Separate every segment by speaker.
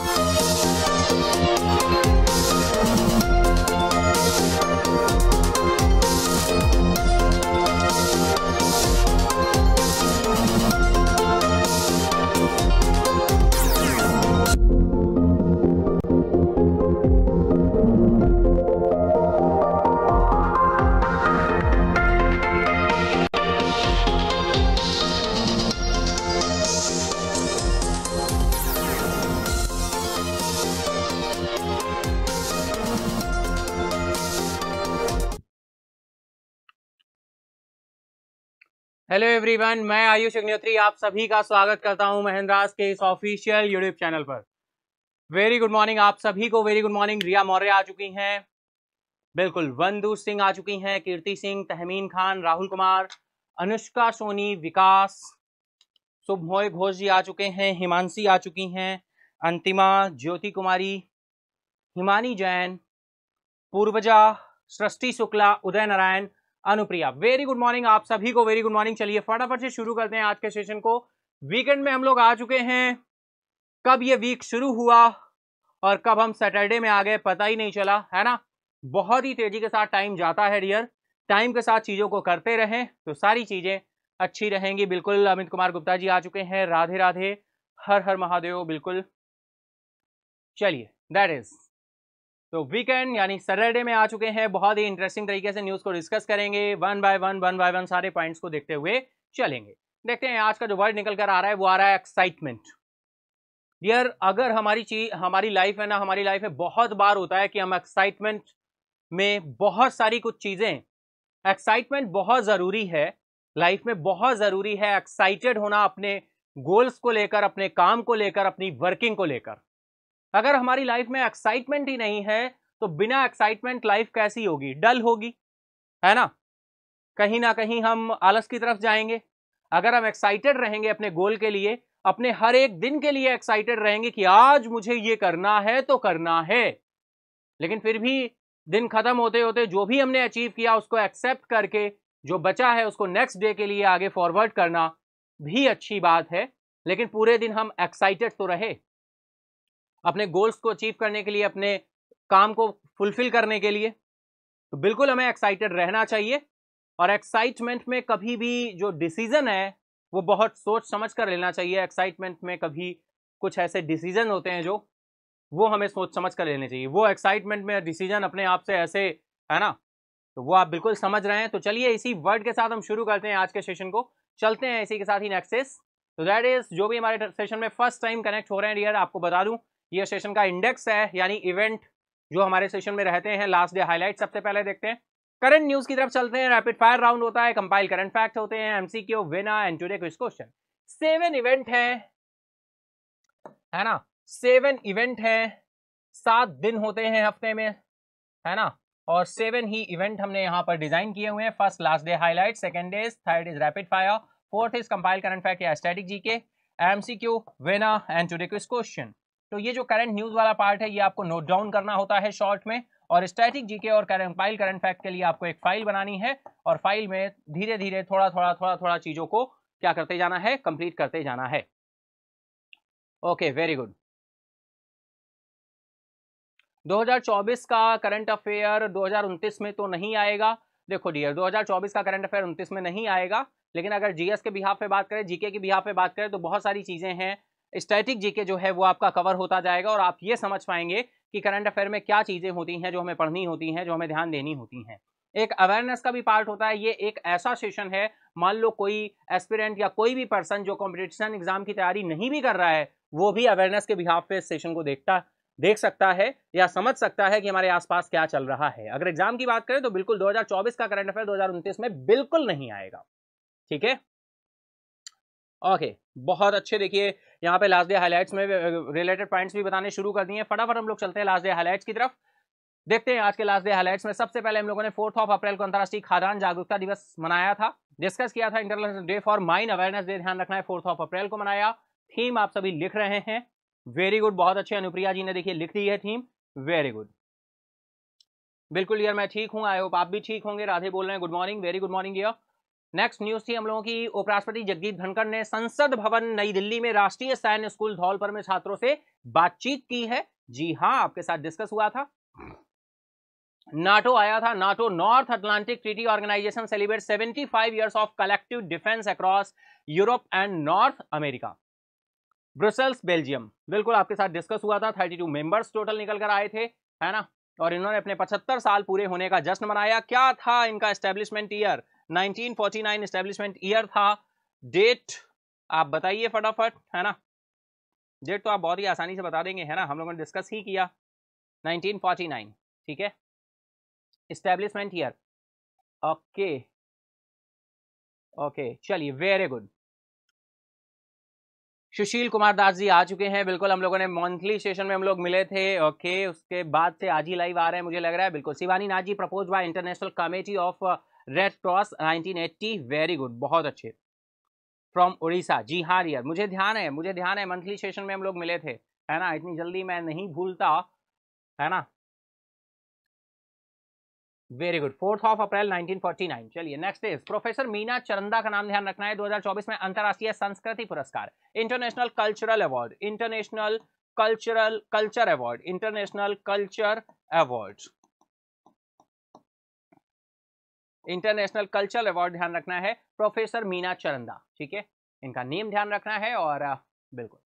Speaker 1: Thank you. Hello everyone मैं आयुष अग्नोत्री आप सभी का स्वागत करता हूं महेंद्रास के इस ऑफिशियल यूट्यूब चैनल पर वेरी गुड मॉर्निंग आप सभी को very good morning Riya Maurya आ चुकी हैं बिल्कुल वंदू सिंह आ चुकी हैं कीर्ति सिंह तहमीन खान राहुल कुमार अनुष्का सोनी विकास सुभमोय घोष जी आ चुके हैं हिमांशी आ चुकी हैं Antima Jyoti Kumari Himani Jain Purvaja Srishti Shukla Uday Narayan Anupriya very good morning आप सभी को वेरी गुड मॉर्निंग चलिए फटाफट से शुरू करते हैं आज के सेशन को वीकेंड में हम लोग आ चुके हैं कब ये वीक शुरू हुआ और कब हम सैटरडे में आ गए पता ही नहीं चला है ना बहुत ही तेजी के साथ टाइम जाता है डियर टाइम के साथ चीज़ों को करते रहें तो सारी चीज़ें अच्छी रहेंगी बिल्कुल अमित कुमार गुप्ता जी आ चुके हैं राधे राधे हर हर महादेव बिल्कुल चलिए दैट इज तो वीकेंड यानी सैटरडे में आ चुके हैं बहुत ही इंटरेस्टिंग तरीके से न्यूज़ को डिस्कस करेंगे one by one one by one सारे पॉइंट्स को देखते हुए चलेंगे देखते हैं आज का जो वर्ड निकल कर आ रहा है वो आ रहा है एक्साइटमेंट डियर अगर हमारी चीज हमारी लाइफ है ना हमारी लाइफ में बहुत बार होता है कि हम एक्साइटमेंट में बहुत सारी कुछ चीज़ें एक्साइटमेंट बहुत ज़रूरी है लाइफ में बहुत ज़रूरी है एक्साइटेड होना अपने गोल्स को लेकर अपने काम को लेकर अपनी वर्किंग को लेकर अगर हमारी लाइफ में एक्साइटमेंट ही नहीं है तो बिना एक्साइटमेंट लाइफ कैसी होगी डल होगी है ना कहीं ना कहीं हम आलस की तरफ जाएंगे अगर हम एक्साइटेड रहेंगे अपने गोल के लिए अपने हर एक दिन के लिए एक्साइटेड रहेंगे कि आज मुझे ये करना है तो करना है लेकिन फिर भी दिन खत्म होते होते जो भी हमने अचीव किया उसको एक्सेप्ट करके जो बचा है उसको नेक्स्ट डे के लिए आगे फॉरवर्ड करना भी अच्छी बात है लेकिन पूरे दिन हम एक्साइटेड तो रहे अपने गोल्स को अचीव करने के लिए अपने काम को फुलफिल करने के लिए तो बिल्कुल हमें एक्साइटेड रहना चाहिए और एक्साइटमेंट में कभी भी जो डिसीजन है वो बहुत सोच समझ कर लेना चाहिए एक्साइटमेंट में कभी कुछ ऐसे डिसीजन होते हैं जो वो हमें सोच समझ कर लेने चाहिए वो एक्साइटमेंट में डिसीजन अपने आप से ऐसे है ना तो वो आप बिल्कुल समझ रहे हैं तो चलिए इसी वर्ड के साथ हम शुरू करते हैं आज के सेशन को चलते हैं इसी के साथ ही नेक्सेस तो दैट इज जो भी हमारे सेशन में फर्स्ट टाइम कनेक्ट हो रहे हैं डियर आपको बता दूं ये सेशन का इंडेक्स है यानी इवेंट जो हमारे सेशन में रहते हैं लास्ट डे हाईलाइट सबसे पहले देखते हैं करंट न्यूज की तरफ चलते हैं रैपिड फायर राउंड होता है कंपाइल करंट फैक्ट होते हैं एमसीक्यू विना and today quiz question seven event है है ना सेवन इवेंट है सात दिन होते हैं हफ्ते में है ना और सेवन ही इवेंट हमने यहाँ पर डिजाइन किए हुए हैं first last day highlight second days third is rapid fire fourth is compile current fact या स्टैटिक जी के एमसीक्यू विना एंड टूडे क्विज क्वेश्चन तो ये जो करंट न्यूज वाला पार्ट है ये आपको नोट डाउन करना होता है शॉर्ट में और स्टैटिक जीके और फाइल करंट फैक्ट के लिए आपको एक फाइल बनानी है और फाइल में धीरे धीरे थोड़ा थोड़ा थोड़ा थोड़ा चीजों को क्या करते जाना है कंप्लीट करते जाना है ओके वेरी गुड 2024 का करंट अफेयर 2029 में तो नहीं आएगा देखो डियर 2024 का करंट अफेयर 29 में नहीं आएगा लेकिन अगर जीएस के बिहाफ पे बात करें जीके के बिहाफ पे बात करें तो बहुत सारी चीज़ें हैं स्टैटिक जीके जो है वो आपका कवर होता जाएगा और आप ये समझ पाएंगे कि करंट अफेयर में क्या चीज़ें होती हैं जो हमें पढ़नी होती हैं जो हमें ध्यान देनी होती हैं एक अवेयरनेस का भी पार्ट होता है ये एक ऐसा सेशन है मान लो कोई एस्पिरेंट या कोई भी पर्सन जो कॉम्पिटिशन एग्जाम की तैयारी नहीं भी कर रहा है वो भी अवेयरनेस के बिहाफ पे इस सेशन को देखता देख सकता है या समझ सकता है कि हमारे आसपास क्या चल रहा है अगर एग्जाम की बात करें तो बिल्कुल 2024 का करंट अफेयर 2029 में बिल्कुल नहीं आएगा ठीक है ओके बहुत अच्छे देखिए यहाँ पे लास्ट डे हाईलाइट्स में रिलेटेड पॉइंट्स भी बताने शुरू कर दिए फटाफट हम लोग चलते हैं लास्ट डे हाईलाइट्स की तरफ देखते हैं आज के लास्ट डे हाईलाइट्स में सबसे पहले हम लोगों ने फोर्थ ऑफ अप्रैल को अंतर्राष्ट्रीय खादान जागरूकता दिवस मनाया था डिस्कस किया था international day for mind awareness day ध्यान रखना है फोर्थ ऑफ अप्रैल को मनाया थीम आप सभी लिख रहे हैं वेरी गुड बहुत अच्छे अनुप्रिया जी ने देखिए लिख दी है थीम वेरी गुड बिल्कुल यार मैं ठीक हूँ आई होप आप भी ठीक होंगे राधे बोल रहे हैं good morning very good morning यार नेक्स्ट न्यूज थी हम लोगों की उपराष्ट्रपति जगदीप धनखड़ ने संसद भवन नई दिल्ली में राष्ट्रीय सैन्य स्कूल धौलपुर में छात्रों से बातचीत की है जी हाँ आपके साथ डिस्कस हुआ था नाटो आया था NATO North Atlantic Treaty Organisation celebrate 75 years of collective defence across Europe and North America Brussels Belgium बिल्कुल आपके साथ डिस्कस हुआ था 32 मेंबर्स टोटल निकल कर आए थे है ना और इन्होंने अपने 75 साल पूरे होने का जश्न मनाया क्या था इनका एस्टेब्लिशमेंट ईयर 1949 एस्टेब्लिशमेंट ईयर था डेट आप बताइए फटाफट है ना डेट तो आप बहुत ही आसानी से बता देंगे है ना हम लोगों ने डिस्कस ही किया 1949 ठीक है
Speaker 2: इस्टेब्लिशमेंट ईयर ओके ओके
Speaker 1: चलिए वेरी गुड सुशील कुमार दास जी आ चुके हैं बिल्कुल हम लोगों ने मंथली सेशन में हम लोग मिले थे ओके उसके बाद से आज ही लाइव आ रहे हैं मुझे लग रहा है बिल्कुल Shivani Nath ji propose by international committee of Red Cross 1980 very good बहुत अच्छे फ्रॉम उड़ीसा जी हाँ रियर मुझे ध्यान है मुझे ध्यान है मंथली सेशन में हम लोग मिले थे है ना इतनी जल्दी मैं नहीं भूलता है ना very good fourth of April 1949 चलिए next is professor Meena Charanda का नाम ध्यान रखना है 2024 में अंतर्राष्ट्रीय संस्कृति पुरस्कार international cultural award international cultural culture award international culture award international cultural award ध्यान रखना है प्रोफेसर मीना चरंदा ठीक है इनका नेम ध्यान रखना है और बिल्कुल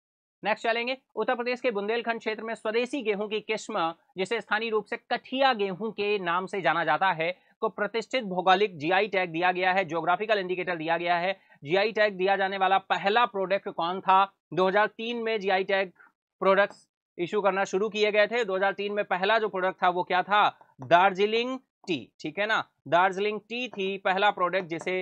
Speaker 1: नेक्स्ट चलेंगे उत्तर प्रदेश के बुंदेलखंड क्षेत्र में स्वदेशी गेहूं की किस्म जिसे स्थानीय रूप से कठिया गेहूं के नाम से जाना जाता है को प्रतिष्ठित भौगोलिक जीआई टैग दिया गया है ज्योग्राफिकल इंडिकेटर दिया गया है जीआई टैग दिया जाने वाला पहला प्रोडक्ट कौन था 2003 में जीआई टैग प्रोडक्ट्स इशू करना शुरू किए गए थे 2003 में पहला जो प्रोडक्ट था वो क्या था दार्जिलिंग टी ठीक है ना दार्जिलिंग टी थी पहला प्रोडक्ट जिसे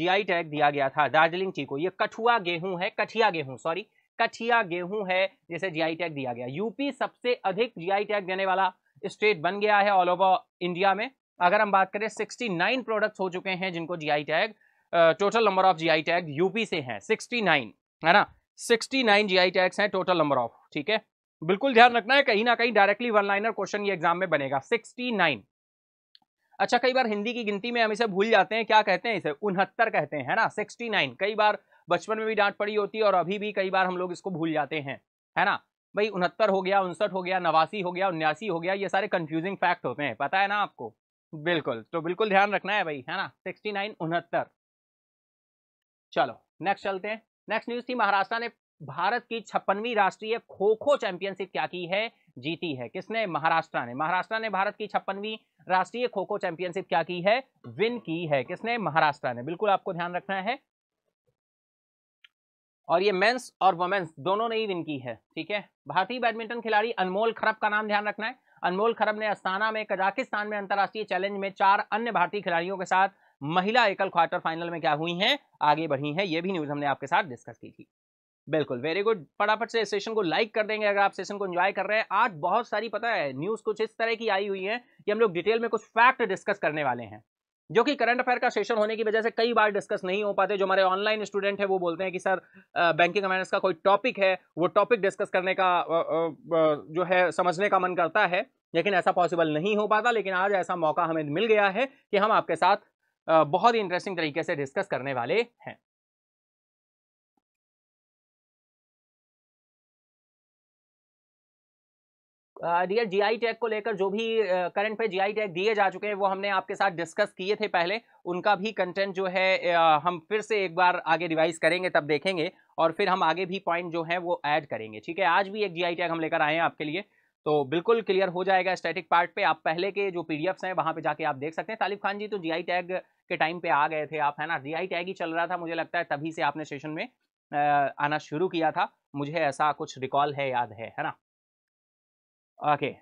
Speaker 1: जीआई टैग दिया गया था दार्जिलिंग टी को ये कठुआ गेहूं है कठिया गेहूं सॉरी कठिया गेहूं है जिसे जीआई टैग दिया गया यूपी सबसे अधिक जीआई टैग देने वाला स्टेट बन गया है ऑल ओवर इंडिया में अगर हम बात करें 69 प्रोडक्ट्स हो चुके हैं जिनको GI tag total number of G tag UP से है सिक्सटी है ना 69 जीआई टैग्स हैं टोटल नंबर ऑफ ठीक है बिल्कुल ध्यान रखना है कहीं ना कहीं डायरेक्टली वन लाइनर क्वेश्चन ये एग्जाम में बनेगा 69 अच्छा कई बार हिंदी की गिनती में हम इसे भूल जाते हैं क्या कहते हैं इसे उनहत्तर कहते हैं ना सिक्सटी नाइन कई बार बचपन में भी डांट पड़ी होती है और अभी भी कई बार हम लोग इसको भूल जाते हैं है ना भाई उनहत्तर हो गया उनसठ हो गया नवासी हो गया उन्यासी हो गया ये सारे कन्फ्यूजिंग फैक्ट होते हैं पता है ना आपको बिल्कुल तो बिल्कुल ध्यान रखना है भाई है ना सिक्सटी नाइन उनहत्तर चलो नेक्स्ट चलते हैं नेक्स्ट न्यूज थी महाराष्ट्र ने भारत की छप्पनवीं राष्ट्रीय खो खो चैंपियनशिप क्या की है जीती है किसने महाराष्ट्र ने महाराष्ट्र ने भारत की छप्पनवीं राष्ट्रीय खो खो चैंपियनशिप क्या की है विन की है किसने महाराष्ट्र ने बिल्कुल आपको ध्यान रखना है और ये मेंस और वुमेन्स दोनों ने ही विन की है ठीक है भारतीय बैडमिंटन खिलाड़ी अनमोल खरब का नाम ध्यान रखना है अनमोल खरब ने अस्ताना में कजाकिस्तान में अंतर्राष्ट्रीय चैलेंज में चार अन्य भारतीय खिलाड़ियों के साथ महिला एकल क्वार्टर फाइनल में क्या हुई हैं आगे बढ़ी हैं ये भी न्यूज हमने आपके साथ डिस्कस की थी बिल्कुल वेरी गुड फटाफट से सेशन को लाइक कर देंगे अगर आप सेशन को एंजॉय कर रहे हैं आज बहुत सारी पता है न्यूज़ कुछ इस तरह की आई हुई है कि हम लोग डिटेल में कुछ फैक्ट डिस्कस करने वाले हैं जो कि करंट अफेयर का सेशन होने की वजह से कई बार डिस्कस नहीं हो पाते जो हमारे ऑनलाइन स्टूडेंट है वो बोलते हैं कि सर बैंकिंग अवेयरनेस का कोई टॉपिक है वो टॉपिक डिस्कस करने का जो है समझने का मन करता है लेकिन ऐसा पॉसिबल नहीं हो पाता लेकिन आज ऐसा मौका हमें मिल गया है कि हम आपके साथ बहुत ही इंटरेस्टिंग तरीके से डिस्कस करने
Speaker 2: वाले हैं
Speaker 1: डियर जीआई टैग को लेकर जो भी करंट पे जीआई टैग दिए जा चुके हैं वो हमने आपके साथ डिस्कस किए थे पहले उनका भी कंटेंट जो है हम फिर से एक बार आगे रिवाइज करेंगे तब देखेंगे और फिर हम आगे भी पॉइंट जो है वो ऐड करेंगे ठीक है आज भी एक जीआई टैग हम लेकर आए हैं आपके लिए तो बिल्कुल क्लियर हो जाएगा स्टैटिक पार्ट पे आप पहले के जो पी हैं वहाँ पर जाके आप देख सकते हैं तालिब खान जी तो जी टैग के टाइम पर आ गए थे आप है ना जी टैग ही चल रहा था मुझे लगता है तभी से आपने सेशन में आना शुरू किया था मुझे ऐसा कुछ रिकॉल है याद है है ना Okay.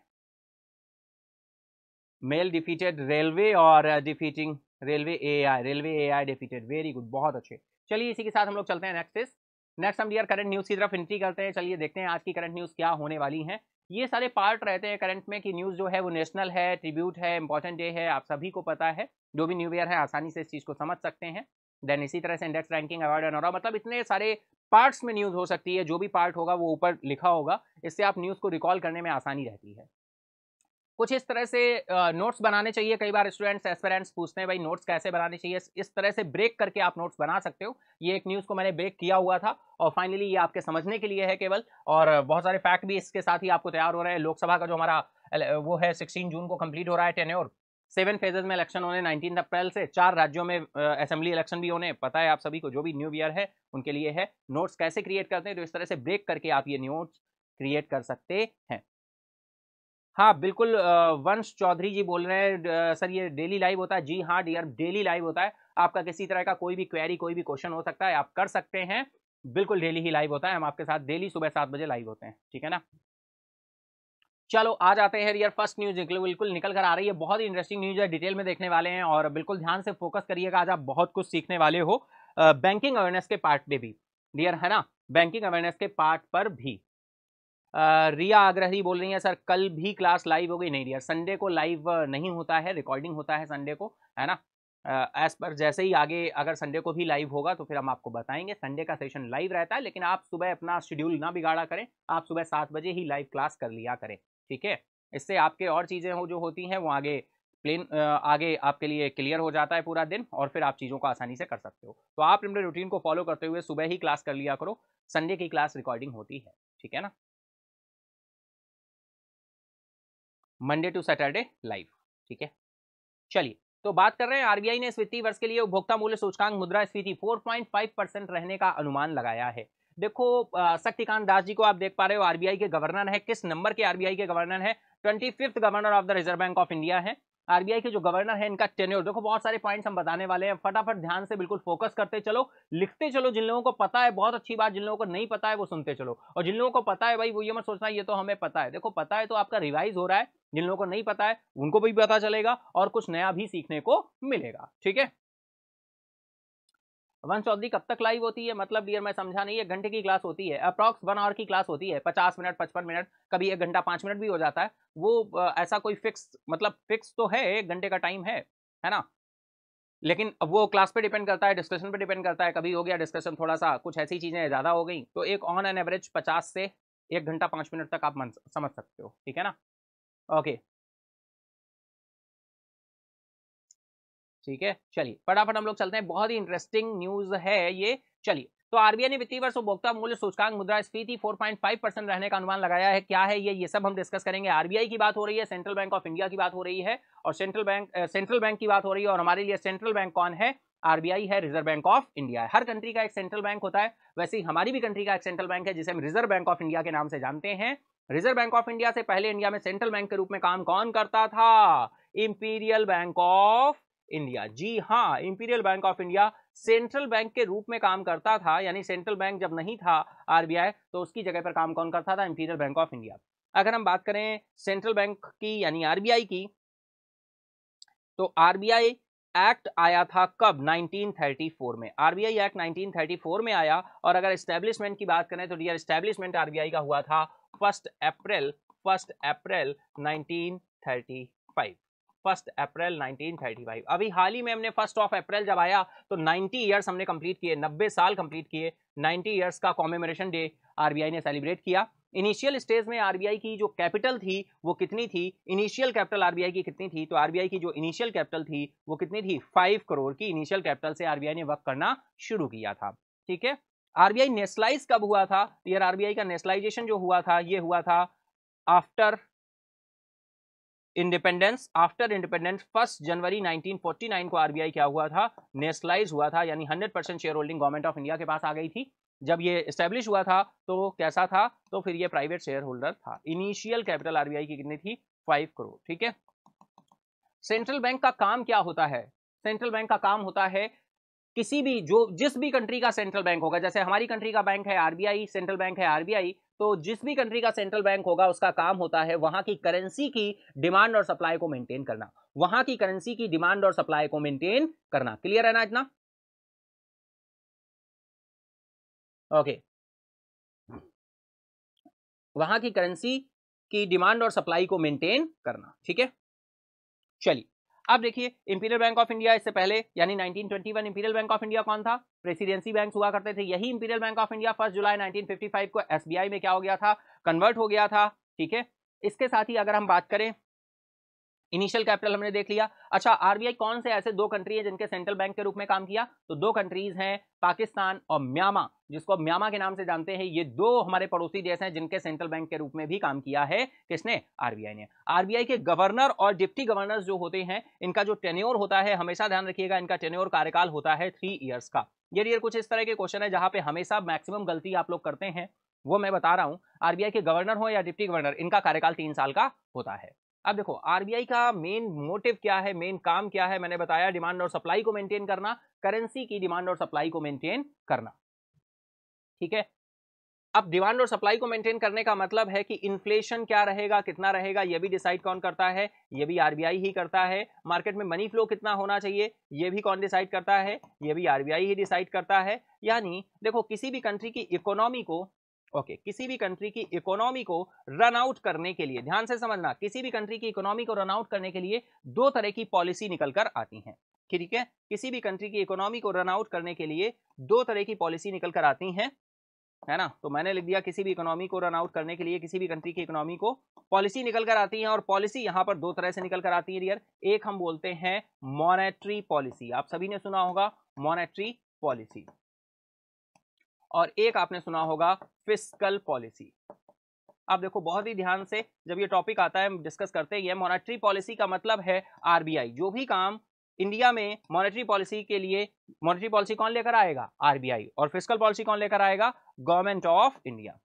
Speaker 1: मेल डिफीटेड रेलवे और defeating railway A I railway A I defeated very good बहुत अच्छे चलिए इसी के साथ हम लोग चलते हैं नेक्स्ट इस नेक्स्ट हम डियर करंट न्यूज़ की तरफ एंट्री करते हैं चलिए देखते हैं आज की करंट न्यूज़ क्या होने वाली हैं ये सारे पार्ट रहते हैं करंट में कि न्यूज़ जो है वो नेशनल है ट्रिब्यूट है इंपॉर्टेंट डे है आप सभी को पता है जो भी न्यू ईयर है आसानी से इस चीज़ को समझ सकते हैं देन इसी तरह से इंडेक्स रैंकिंग अवार्ड एंड और मतलब इतने सारे पार्ट्स में न्यूज़ हो सकती है जो भी पार्ट होगा वो ऊपर लिखा होगा इससे आप न्यूज़ को रिकॉल करने में आसानी रहती है कुछ इस तरह से नोट्स बनाने चाहिए कई बार स्टूडेंट्स एस्पेरेंट्स पूछते हैं भाई नोट्स कैसे बनाने चाहिए इस तरह से ब्रेक करके आप नोट्स बना सकते हो ये एक न्यूज़ को मैंने ब्रेक किया हुआ था और फाइनली ये आपके समझने के लिए है केवल और बहुत सारे फैक्ट भी इसके साथ ही आपको तैयार हो रहे हैं लोकसभा का जो हमारा वो है सिक्सटीन जून को कम्प्लीट हो रहा है टेन सेवन फेजेज में इलेक्शन होने नाइनटीन अप्रैल से चार राज्यों में असेंबली इलेक्शन भी होने पता है आप सभी को जो भी न्यू ईयर है उनके लिए है नोट्स कैसे क्रिएट करते हैं तो इस तरह से ब्रेक करके आप ये नोट्स क्रिएट कर सकते हैं हाँ बिल्कुल वंश चौधरी जी बोल रहे हैं सर ये डेली लाइव होता है जी हाँ डियर डेली लाइव होता है आपका किसी तरह का कोई भी क्वेरी कोई भी क्वेश्चन हो सकता है आप कर सकते हैं बिल्कुल डेली ही लाइव होता है हम आपके साथ डेली सुबह सात बजे लाइव होते हैं ठीक है ना चलो आ जाते हैं रियर फर्स्ट न्यूज निकल बिल्कुल निकल कर आ रही है बहुत ही इंटरेस्टिंग न्यूज है डिटेल में देखने वाले हैं और बिल्कुल ध्यान से फोकस करिएगा आज आप बहुत कुछ सीखने वाले हो बैंकिंग अवेयरनेस के पार्ट पे भी रियर है ना बैंकिंग अवेयरनेस के पार्ट पर भी आ, रिया आग्रही बोल रही है सर कल भी क्लास लाइव हो गई नहीं रिया संडे को लाइव नहीं होता है रिकॉर्डिंग होता है संडे को है ना एज पर जैसे ही आगे अगर संडे को भी लाइव होगा तो फिर हम आपको बताएंगे संडे का सेशन लाइव रहता है लेकिन आप सुबह अपना शेड्यूल ना बिगाड़ा करें आप सुबह सात बजे ही लाइव क्लास कर लिया करें ठीक है इससे आपके और चीज़ें हो जो होती हैं वो आगे प्लेन आगे आपके लिए क्लियर हो जाता है पूरा दिन और फिर आप चीज़ों को आसानी से कर सकते हो तो आप अपने रूटीन को फॉलो करते हुए सुबह ही क्लास कर लिया करो संडे की क्लास रिकॉर्डिंग होती है ठीक है ना मंडे टू सैटरडे लाइव ठीक है चलिए तो बात कर रहे हैं आरबीआई ने इस वित्तीय वर्ष के लिए उपभोक्ता मूल्य सूचकांक मुद्रा स्फीति 4.5 परसेंट रहने का अनुमान लगाया है देखो शक्तिकांत दास जी को आप देख पा रहे हो आरबीआई के गवर्नर है किस नंबर के आरबीआई के गवर्नर है twenty governor of the Reserve Bank of India है आरबीआई के जो गवर्नर है इनका टेन्योर देखो बहुत सारे पॉइंट्स हम बताने वाले हैं फटाफट ध्यान से बिल्कुल फोकस करते चलो लिखते चलो जिन लोगों को पता है बहुत अच्छी बात जिन लोगों को नहीं पता है वो सुनते चलो और जिन लोगों को पता है भाई वो ये मत सोचना ये तो हमें पता है देखो पता है तो आपका रिवाइज हो रहा है जिन लोगों को नहीं पता है उनको भी पता चलेगा और कुछ नया भी सीखने को मिलेगा ठीक है वन चौधरी कब तक लाइव होती है मतलब डियर मैं समझा नहीं एक घंटे की क्लास होती है अप्रॉक्स वन आवर की क्लास होती है पचास मिनट पचपन मिनट कभी एक घंटा पाँच मिनट भी हो जाता है वो ऐसा कोई फिक्स मतलब फिक्स तो है एक घंटे का टाइम है है ना लेकिन वो क्लास पे डिपेंड करता है डिस्कशन पे डिपेंड करता है कभी हो गया डिस्कशन थोड़ा सा कुछ ऐसी चीज़ें ज़्यादा हो गई तो एक ऑन एन एवरेज पचास से एक घंटा पाँच मिनट तक आप समझ सकते हो ठीक है ना ओके ठीक है चलिए फटाफट हम लोग चलते हैं बहुत ही इंटरेस्टिंग न्यूज है ये चलिए तो आरबीआई ने वित्तीय वर्ष उपभोक्ता मूल्य सूचकांक मुद्रा स्फीति 4.5 परसेंट रहने का अनुमान लगाया है क्या है ये ये सब हम डिस्कस करेंगे आरबीआई की बात हो रही है सेंट्रल बैंक ऑफ इंडिया की बात हो रही है और सेंट्रल बैंक सेंट्रल बैंक की बात हो रही है और हमारे लिए सेंट्रल बैंक कौन है आरबीआई है रिजर्व बैंक ऑफ इंडिया है हर कंट्री का एक सेंट्रल बैंक होता है वैसे ही हमारी भी कंट्री का एक सेंट्रल बैंक है जिसे हम रिजर्व बैंक ऑफ इंडिया के नाम से जानते हैं रिजर्व बैंक ऑफ इंडिया से पहले इंडिया में सेंट्रल बैंक के रूप में काम कौन करता था इंपीरियल बैंक ऑफ इंडिया जी हाँ Imperial Bank of India central bank के रूप में काम करता था यानी सेंट्रल बैंक जब नहीं था आरबीआई तो उसकी जगह पर काम कौन करता था इंपीरियल बैंक ऑफ इंडिया अगर हम बात करें सेंट्रल बैंक की यानी आरबीआई की तो आरबीआई एक्ट आया था कब 1934 में आरबीआई एक्ट 1934 में आया और अगर एस्टेब्लिशमेंट की बात करें तो डियर एस्टेब्लिशमेंट आरबीआई का हुआ था first April first April 1935 first April 1935 अभी हाल ही में हमने फर्स्ट ऑफ अप्रैल जब आया तो 90 इयर्स हमने कंप्लीट किए 90 साल कंप्लीट किए 90 इयर्स का कॉमेमोरेशन डे आरबीआई ने सेलिब्रेट किया इनिशियल स्टेज में आरबीआई की जो कैपिटल थी वो कितनी थी इनिशियल कैपिटल आरबीआई की कितनी थी तो आरबीआई की जो इनिशियल कैपिटल थी वो कितनी थी फाइव करोड़ की इनिशियल कैपिटल से आरबीआई ने वर्क करना शुरू किया था ठीक है आरबीआई नेशनलाइज कब हुआ था तो यार आरबीआई का नेशनलाइजेशन जो हुआ था ये हुआ था after independence after independence first जनवरी 1949 को आरबीआई क्या हुआ था नेशनलाइज हुआ था यानी 100 percent shareholding government of India के पास आ गई थी जब ये स्टैब्लिश हुआ था तो कैसा था तो फिर ये प्राइवेट शेयर होल्डर था इनिशियल कैपिटल आरबीआई की कितनी थी फाइव करोड़ ठीक है सेंट्रल बैंक का काम क्या होता है सेंट्रल बैंक का काम होता है किसी भी जो जिस भी कंट्री का सेंट्रल बैंक होगा जैसे हमारी कंट्री का बैंक है आरबीआई सेंट्रल बैंक है आरबीआई तो जिस भी कंट्री का सेंट्रल बैंक होगा उसका काम होता है वहां की करेंसी की डिमांड और सप्लाई को मेंटेन करना वहां की करेंसी की डिमांड और सप्लाई को मेंटेन करना क्लियर है ना इतना ओके वहां की करेंसी की डिमांड और सप्लाई को मेंटेन करना ठीक है चलिए अब देखिए इंपीरियल बैंक ऑफ इंडिया इससे पहले यानी 1921 इंपीरियल बैंक ऑफ इंडिया कौन था प्रेसिडेंसी बैंक हुआ करते थे यही Imperial Bank of India first जुलाई 1955 को एसबीआई में क्या हो गया था कन्वर्ट हो गया था ठीक है इसके साथ ही अगर हम बात करें इनिशियल कैपिटल हमने देख लिया अच्छा आरबीआई कौन से ऐसे दो कंट्री है जिनके सेंट्रल बैंक के रूप में काम किया तो दो कंट्रीज हैं पाकिस्तान और म्यामा जिसको म्यामा के नाम से जानते हैं ये दो हमारे पड़ोसी देश हैं जिनके सेंट्रल बैंक के रूप में भी काम किया है किसने आरबीआई ने आरबीआई के गवर्नर और डिप्टी गवर्नर जो होते हैं इनका जो टेन्योर होता है हमेशा ध्यान रखिएगा इनका टेन्योर कार्यकाल होता है थ्री ईयर्स का ये रियर कुछ इस तरह के क्वेश्चन है जहां पे हमेशा मैक्सिमम गलती आप लोग करते हैं वो मैं बता रहा हूँ आरबीआई के गवर्नर हो या डिप्टी गवर्नर इनका कार्यकाल तीन साल का होता है अब देखो आरबीआई का मेन मोटिव क्या है मेन काम क्या है मैंने बताया डिमांड और सप्लाई को मेंटेन करना करेंसी की डिमांड और सप्लाई को मेंटेन करना ठीक है अब डिमांड और सप्लाई को मेंटेन करने का मतलब है कि इन्फ्लेशन क्या रहेगा कितना रहेगा यह भी डिसाइड कौन करता है यह भी आरबीआई ही करता है मार्केट में मनी फ्लो कितना होना चाहिए यह भी कौन डिसाइड करता है यह भी आरबीआई ही डिसाइड करता है यानी देखो किसी भी कंट्री की इकोनॉमी को ओके okay, किसी भी कंट्री की इकोनॉमी को रन आउट करने के लिए ध्यान से समझना किसी भी कंट्री की इकोनॉमी को रन आउट करने के लिए दो तरह की पॉलिसी निकल कर आती हैं ठीक है किसी भी कंट्री की इकोनॉमी को रन आउट करने के लिए दो तरह की पॉलिसी निकल कर आती हैं है ना तो मैंने लिख दिया किसी भी इकोनॉमी को रन आउट करने के लिए किसी भी कंट्री की इकोनॉमी को पॉलिसी निकल कर आती है और पॉलिसी यहाँ पर दो तरह से निकल कर आती है रियर एक हम बोलते हैं मॉनेटरी पॉलिसी आप सभी ने सुना होगा मॉनेटरी पॉलिसी और एक आपने सुना होगा फिस्कल पॉलिसी आप देखो बहुत ही ध्यान से जब ये टॉपिक आता है डिस्कस करते हैं मॉनेटरी पॉलिसी का मतलब है आरबीआई जो भी काम इंडिया में मॉनेटरी पॉलिसी के लिए मॉनेटरी पॉलिसी कौन लेकर आएगा आरबीआई और फिजिकल पॉलिसी कौन लेकर आएगा गवर्नमेंट ऑफ इंडिया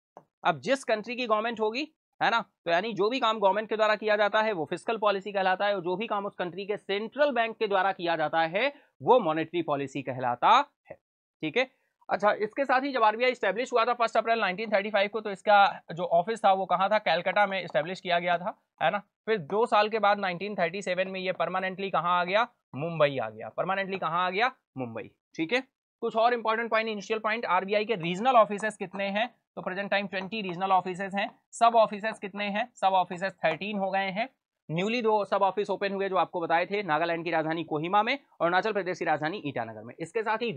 Speaker 1: अब जिस कंट्री की गवर्नमेंट होगी है ना तो यानी जो भी काम गवर्नमेंट के द्वारा किया जाता है वो फिजिकल पॉलिसी कहलाता है और जो भी काम उस कंट्री के सेंट्रल बैंक के द्वारा किया जाता है वो मॉनेटरी पॉलिसी कहलाता है ठीक है अच्छा इसके साथ ही जब आरबीआई स्टैब्लिश हुआ था फर्स्ट अप्रैल 1935 को तो इसका जो ऑफिस था वो कहाँ था कैलकाटा में स्टैब्लिश किया गया था है ना फिर दो साल के बाद 1937 में ये परमानेंटली कहाँ आ गया मुंबई आ गया परमानेंटली कहाँ आ गया मुंबई ठीक है कुछ और important point initial point RBI के रीजनल ऑफिस कितने हैं तो present time twenty regional office हैं सब ऑफिस कितने हैं सब ऑफिस थर्टीन हो गए हैं न्यूली दो सब ऑफिस ओपन हुए जो आपको बताए थे नागालैंड की राजधानी कोहिमा में और अरुणाचल प्रदेश की राजधानी ईटानगर में इसके साथ ही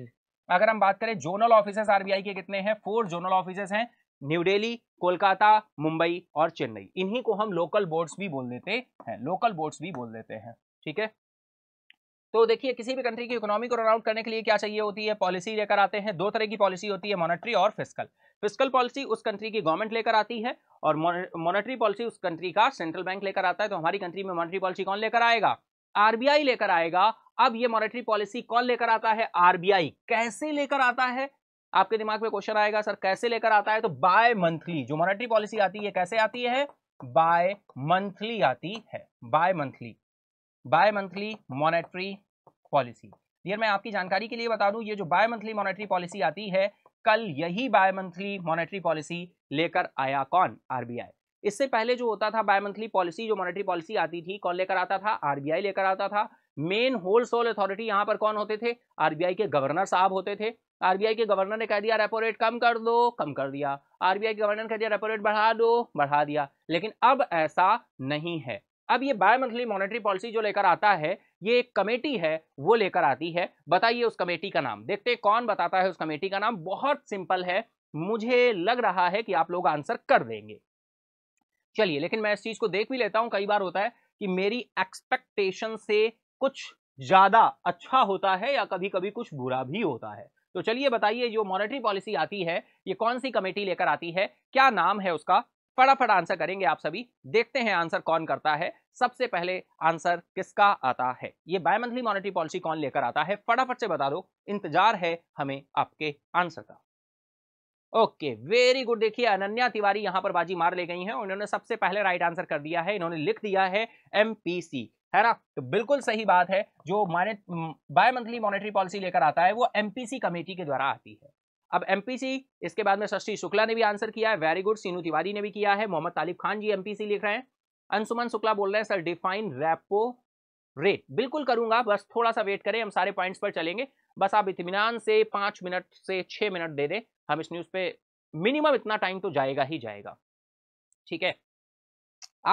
Speaker 1: अगर हम बात करें जोनल ऑफिस आरबीआई के कितने हैं फोर जोनल ऑफिसेज हैं न्यू दिल्ली कोलकाता मुंबई और चेन्नई इन्हीं को हम लोकल बोर्ड्स भी बोल देते हैं लोकल बोर्ड्स भी बोल देते हैं ठीक है तो देखिए किसी भी कंट्री की इकोनॉमी को रनआउट करने के लिए क्या चाहिए होती है पॉलिसी लेकर आते हैं दो तरह की पॉलिसी होती है मॉनेटरी और फिस्कल फिस्कल पॉलिसी उस कंट्री की गवर्नमेंट लेकर आती है और मॉनेटरी पॉलिसी उस कंट्री का सेंट्रल बैंक लेकर आता है तो हमारी कंट्री में मॉनेटरी पॉलिसी कौन लेकर आएगा आरबीआई लेकर आएगा अब ये मॉनेटरी पॉलिसी कौन लेकर आता है आरबीआई कैसे लेकर आता है आपके दिमाग में क्वेश्चन आएगा सर कैसे लेकर आता है तो बाय मंथली जो मॉनेटरी पॉलिसी आती है कैसे आती है बाय मंथली आती है bye monthly bi monthly monetary policy dear मैं आपकी जानकारी के लिए बता दूं ये जो बाय मंथली मॉनेटरी पॉलिसी आती है कल यही बाय मंथली मॉनेटरी पॉलिसी लेकर आया कौन आरबीआई इससे पहले जो होता था बाय मंथली पॉलिसी जो मॉनेटरी पॉलिसी आती थी कौन लेकर आता था आरबीआई लेकर आता था मेन होल सोल अथॉरिटी यहाँ पर कौन होते थे आरबीआई के गवर्नर साहब होते थे आरबीआई के गवर्नर ने कह दिया रेपो रेट कम कर दो कम कर दिया आरबीआई के गवर्नर ने कह दिया रेपो रेट बढ़ा दो बढ़ा दिया लेकिन अब ऐसा नहीं है अब ये बाय मंथली मॉनेटरी पॉलिसी जो लेकर आता है ये एक कमेटी है वो लेकर आती है बताइए उस कमेटी का नाम देखते कौन बताता है उस कमेटी का नाम बहुत सिंपल है मुझे लग रहा है कि आप लोग आंसर कर देंगे चलिए लेकिन मैं इस चीज को देख भी लेता हूं कई बार होता है कि मेरी एक्सपेक्टेशन से कुछ ज्यादा अच्छा होता है या कभी कभी कुछ बुरा भी होता है तो चलिए बताइए जो मॉनेटरी पॉलिसी आती है ये कौन सी कमेटी लेकर आती है क्या नाम है उसका फटाफट आंसर करेंगे आप सभी देखते हैं आंसर कौन करता है सबसे पहले आंसर किसका आता है ये बाय मंथली मॉनेटरी पॉलिसी कौन लेकर आता है फटाफट से बता दो इंतजार है हमें आपके आंसर का ओके वेरी गुड देखिए अनन्या तिवारी यहां पर बाजी मार ले गई हैं उन्होंने सबसे पहले राइट आंसर कर दिया है इन्होंने लिख दिया है एमपीसी है ना तो बिल्कुल सही बात है जो माने बाय मंथली मॉनेटरी पॉलिसी लेकर आता है वो एमपीसी कमेटी के द्वारा आती है अब एमपीसी इसके बाद में शशि शुक्ला ने भी आंसर किया है वेरी गुड सीनू तिवारी ने भी किया है मोहम्मद तालिब खान जी एमपीसी लिख रहे हैं अंशुमन शुक्ला बोल रहे हैं सर डिफाइन रेपो रेट बिल्कुल करूंगा बस थोड़ा सा वेट करें हम सारे पॉइंट्स पर चलेंगे बस आप इतमान से पांच मिनट से छह मिनट दे दें हम इस न्यूज़ पे मिनिमम इतना टाइम तो जाएगा ही जाएगा ठीक है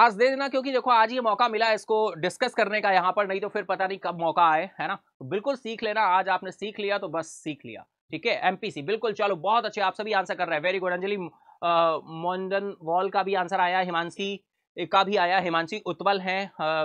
Speaker 1: आज दे देना क्योंकि देखो आज ये मौका मिला है इसको डिस्कस करने का यहाँ पर नहीं तो फिर पता नहीं कब मौका आए है ना तो बिल्कुल सीख लेना आज आपने सीख लिया तो बस सीख लिया ठीक है एमपीसी बिल्कुल चलो बहुत अच्छे आप सभी आंसर कर रहे हैं वेरी गुड अंजलि मोंडन वॉल का भी आंसर आया हिमांशी का भी आया हिमांशी उत्वल हैं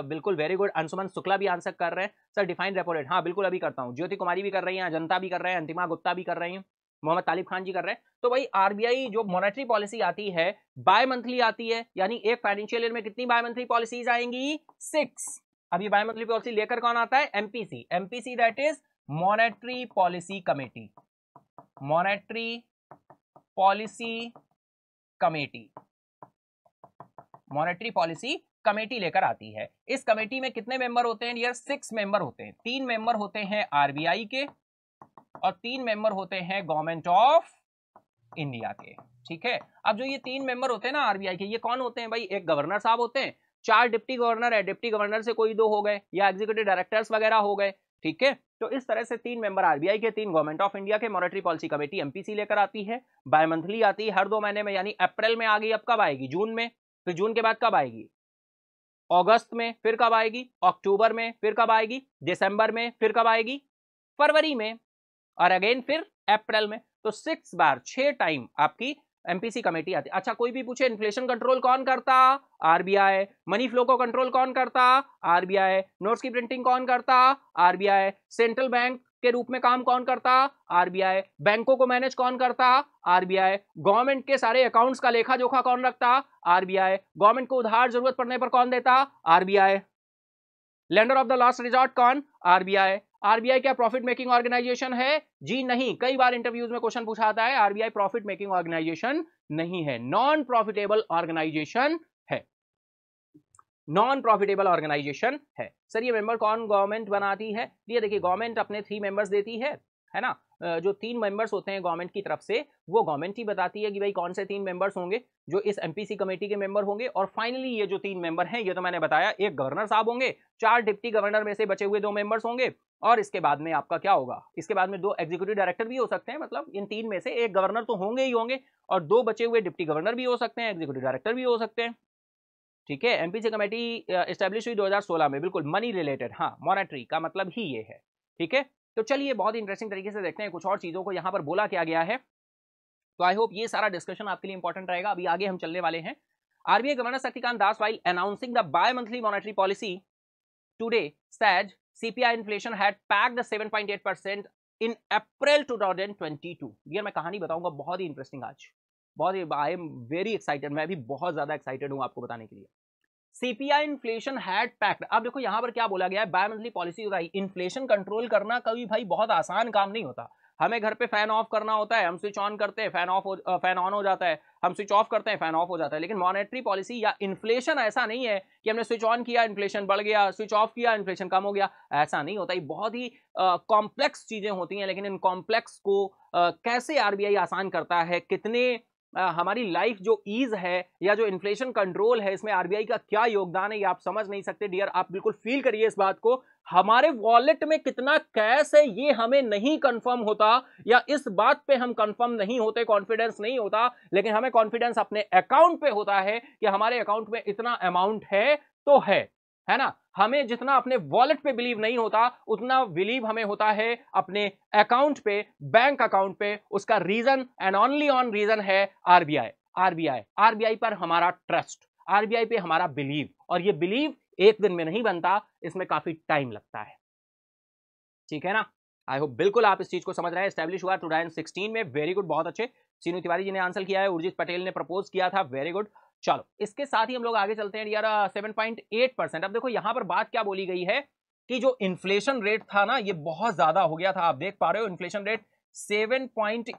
Speaker 1: बिल्कुल वेरी गुड अंशुमन शुक्ला भी आंसर कर रहे हैं सर डिफाइन रेपोरेट हाँ बिल्कुल अभी करता हूँ ज्योति कुमारी भी कर रही हैं जनता भी कर रहे हैं अंतिमा गुप्ता भी कर रही हैं मोहम्मद तालिब खान जी कर रहे हैं तो भाई आरबीआई जो मॉनेटरी पॉलिसी आती है बाय मंथली आती है यानी एक फाइनेंशियल ईयर में कितनी बाय मंथली पॉलिसीज आएंगी सिक्स अब ये बाय मंथली पॉलिसी लेकर कौन आता है MPC MPC that is monetary policy committee monetary policy committee monetary policy committee लेकर आती है इस कमेटी में कितने मेंबर होते हैं डियर सिक्स मेंबर होते हैं तीन मेंबर होते हैं आरबीआई के और तीन मेंबर होते हैं गवर्नमेंट ऑफ इंडिया के ठीक है अब जो ये तीन मेंबर होते हैं ना आरबीआई के ये कौन होते हैं भाई एक गवर्नर साहब होते हैं चार डिप्टी गवर्नर है डिप्टी गवर्नर से कोई दो हो गए या एग्जीक्यूटिव डायरेक्टर्स वगैरह हो गए ठीक है तो इस तरह से तीन मेंबर आरबीआई के तीन गवर्नमेंट ऑफ इंडिया के मॉनेटरी पॉलिसी कमेटी एमपीसी लेकर आती है बायमंथली आती है हर दो महीने में यानी अप्रैल में आ गई अब कब आएगी जून में फिर जून के बाद कब आएगी अगस्त में फिर कब आएगी अक्टूबर में फिर कब आएगी दिसंबर में फिर कब आएगी फरवरी में और अगेन फिर अप्रैल में तो सिक्स बार छह टाइम आपकी एमपीसी कमेटी आती अच्छा कोई भी पूछे इन्फ्लेशन कंट्रोल कौन करता आरबीआई मनी फ्लो को कंट्रोल कौन करता आरबीआई नोट्स की प्रिंटिंग कौन करता आरबीआई सेंट्रल बैंक के रूप में काम कौन करता आरबीआई बैंकों को मैनेज कौन करता आरबीआई गवर्नमेंट के सारे अकाउंट्स का लेखा जोखा कौन रखता आरबीआई गवर्नमेंट को उधार जरूरत पड़ने पर कौन देता RBI lender of the last resort कौन आरबीआई आरबीआई क्या प्रॉफिट मेकिंग ऑर्गेनाइजेशन है जी नहीं कई बार इंटरव्यूज में क्वेश्चन पूछा आता है आरबीआई प्रॉफिट मेकिंग ऑर्गेनाइजेशन नहीं है नॉन प्रॉफिटेबल ऑर्गेनाइजेशन है नॉन प्रॉफिटेबल ऑर्गेनाइजेशन है सर ये मेंबर कौन गवर्नमेंट बनाती है ये देखिए गवर्नमेंट अपने थ्री मेंबर्स देती है है ना जो तीन मेंबर्स होते हैं गवर्नमेंट की तरफ से वो गवर्नमेंट ही बताती है कि भाई कौन से तीन मेंबर्स होंगे जो इस एमपीसी कमेटी के मेंबर होंगे और फाइनली ये जो तीन मेंबर हैं ये तो मैंने बताया एक गवर्नर साहब होंगे चार डिप्टी गवर्नर में से बचे हुए दो मेंबर्स होंगे और इसके बाद में आपका क्या होगा इसके बाद में दो एग्जीक्यूटिव डायरेक्टर भी हो सकते हैं मतलब इन तीन में से एक गवर्नर तो होंगे ही होंगे और दो बचे हुए डिप्टी गवर्नर भी हो सकते हैं एग्जीक्यूटिव डायरेक्टर भी हो सकते हैं ठीक है एमपीसी कमेटी स्टैब्लिश हुई 2016 में बिल्कुल मनी रिलेटेड हाँ मॉनेटरी का मतलब ही ये है ठीक है तो चलिए बहुत इंटरेस्टिंग तरीके से देखते हैं कुछ और चीज़ों को यहाँ पर बोला क्या गया है तो आई होप ये सारा डिस्कशन आपके लिए इंपॉर्टेंट रहेगा अभी आगे हम चलने वाले हैं RBI governor Shaktikanta Das while announcing the bye monthly monetary policy today says CPI inflation had peaked 7.8 percent in April 2022 dear मैं कहानी बताऊंगा बहुत ही इंटरेस्टिंग आज बहुत ही आई एम वेरी एक्साइटेड मैं भी बहुत ज़्यादा एक्साइटेड हूँ आपको बताने के लिए सीपीआई इन्फ्लेशन हैड पैक्ट अब देखो यहाँ पर क्या बोला गया है बाय मंथली पॉलिसी बताई इन्फ्लेशन कंट्रोल करना कभी भाई बहुत आसान काम नहीं होता हमें घर पे फैन ऑफ करना होता है हम स्विच ऑन करते हैं फैन ऑफ फैन ऑन हो जाता है हम स्विच ऑफ करते हैं फैन ऑफ हो जाता है लेकिन मॉनेटरी पॉलिसी या इन्फ्लेशन ऐसा नहीं है कि हमने स्विच ऑन किया इन्फ्लेशन बढ़ गया स्विच ऑफ किया इन्फ्लेशन कम हो गया ऐसा नहीं होता ये बहुत ही कॉम्प्लेक्स चीज़ें होती हैं लेकिन इन कॉम्प्लेक्स को आ, कैसे आरबीआई आसान करता है कितने हमारी लाइफ जो ईज है या जो इन्फ्लेशन कंट्रोल है इसमें आरबीआई का क्या योगदान है ये आप समझ नहीं सकते डियर आप बिल्कुल फील करिए इस बात को हमारे वॉलेट में कितना कैश है ये हमें नहीं कंफर्म होता या इस बात पे हम कंफर्म नहीं होते कॉन्फिडेंस नहीं होता लेकिन हमें कॉन्फिडेंस अपने अकाउंट पे होता है कि हमारे अकाउंट में इतना अमाउंट है तो है है ना हमें जितना अपने वॉलेट पे बिलीव नहीं होता उतना बिलीव हमें होता है अपने अकाउंट पे बैंक अकाउंट पे उसका reason and only on reason है आरबीआई आरबीआई आरबीआई पर हमारा ट्रस्ट आरबीआई पे हमारा बिलीव और ये बिलीव एक दिन में नहीं बनता इसमें काफी टाइम लगता है ठीक है ना आई होप बिल्कुल आप इस चीज को समझ रहे हैं स्टैब्लिश हुआ टू में वेरी गुड बहुत अच्छे सीनू तिवारी जी ने आंसर किया है उर्जित पटेल ने प्रपोज किया था वेरी गुड चलो इसके साथ ही हम लोग आगे चलते हैं यार सेवन पॉइंट एट परसेंट अब देखो यहां पर बात क्या बोली गई है कि जो इन्फ्लेशन रेट था ना ये बहुत ज्यादा हो गया था आप देख पा रहे हो इन्फ्लेशन रेट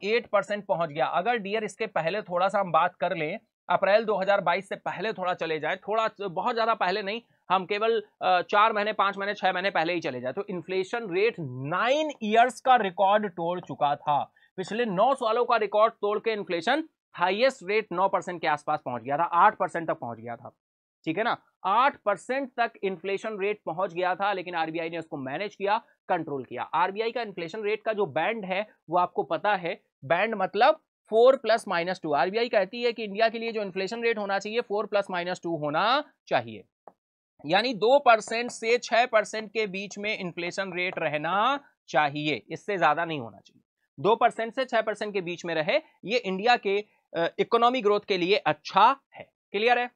Speaker 1: एट परसेंट पहुंच गया अगर डियर इसके पहले थोड़ा सा हम बात कर लें अप्रैल 2022 से पहले थोड़ा चले जाए थोड़ा बहुत ज्यादा पहले नहीं हम केवल चार महीने पांच महीने छह महीने पहले ही चले जाए तो इन्फ्लेशन रेट नाइन ईयर्स का रिकॉर्ड तोड़ चुका था पिछले नौ सालों का रिकॉर्ड तोड़ के इन्फ्लेशन हाईएस्ट रेट 9 परसेंट के आसपास पहुंच गया था 8 परसेंट तक पहुंच गया था ठीक है ना 8 परसेंट तक इन्फ्लेशन रेट पहुंच गया था लेकिन आरबीआई ने उसको मैनेज किया कंट्रोल किया आरबीआई का इन्फ्लेशन रेट का जो बैंड है वो आपको पता है बैंड मतलब four plus minus two RBI कहती है कि इंडिया के लिए जो इन्फ्लेशन रेट होना चाहिए फोर प्लस माइनस टू होना चाहिए यानी दो परसेंट से छह परसेंट के बीच में इन्फ्लेशन रेट रहना चाहिए इससे ज्यादा नहीं होना चाहिए दो परसेंट से छह परसेंट के बीच में रहे ये इंडिया के इकोनॉमी ग्रोथ के लिए अच्छा है क्लियर है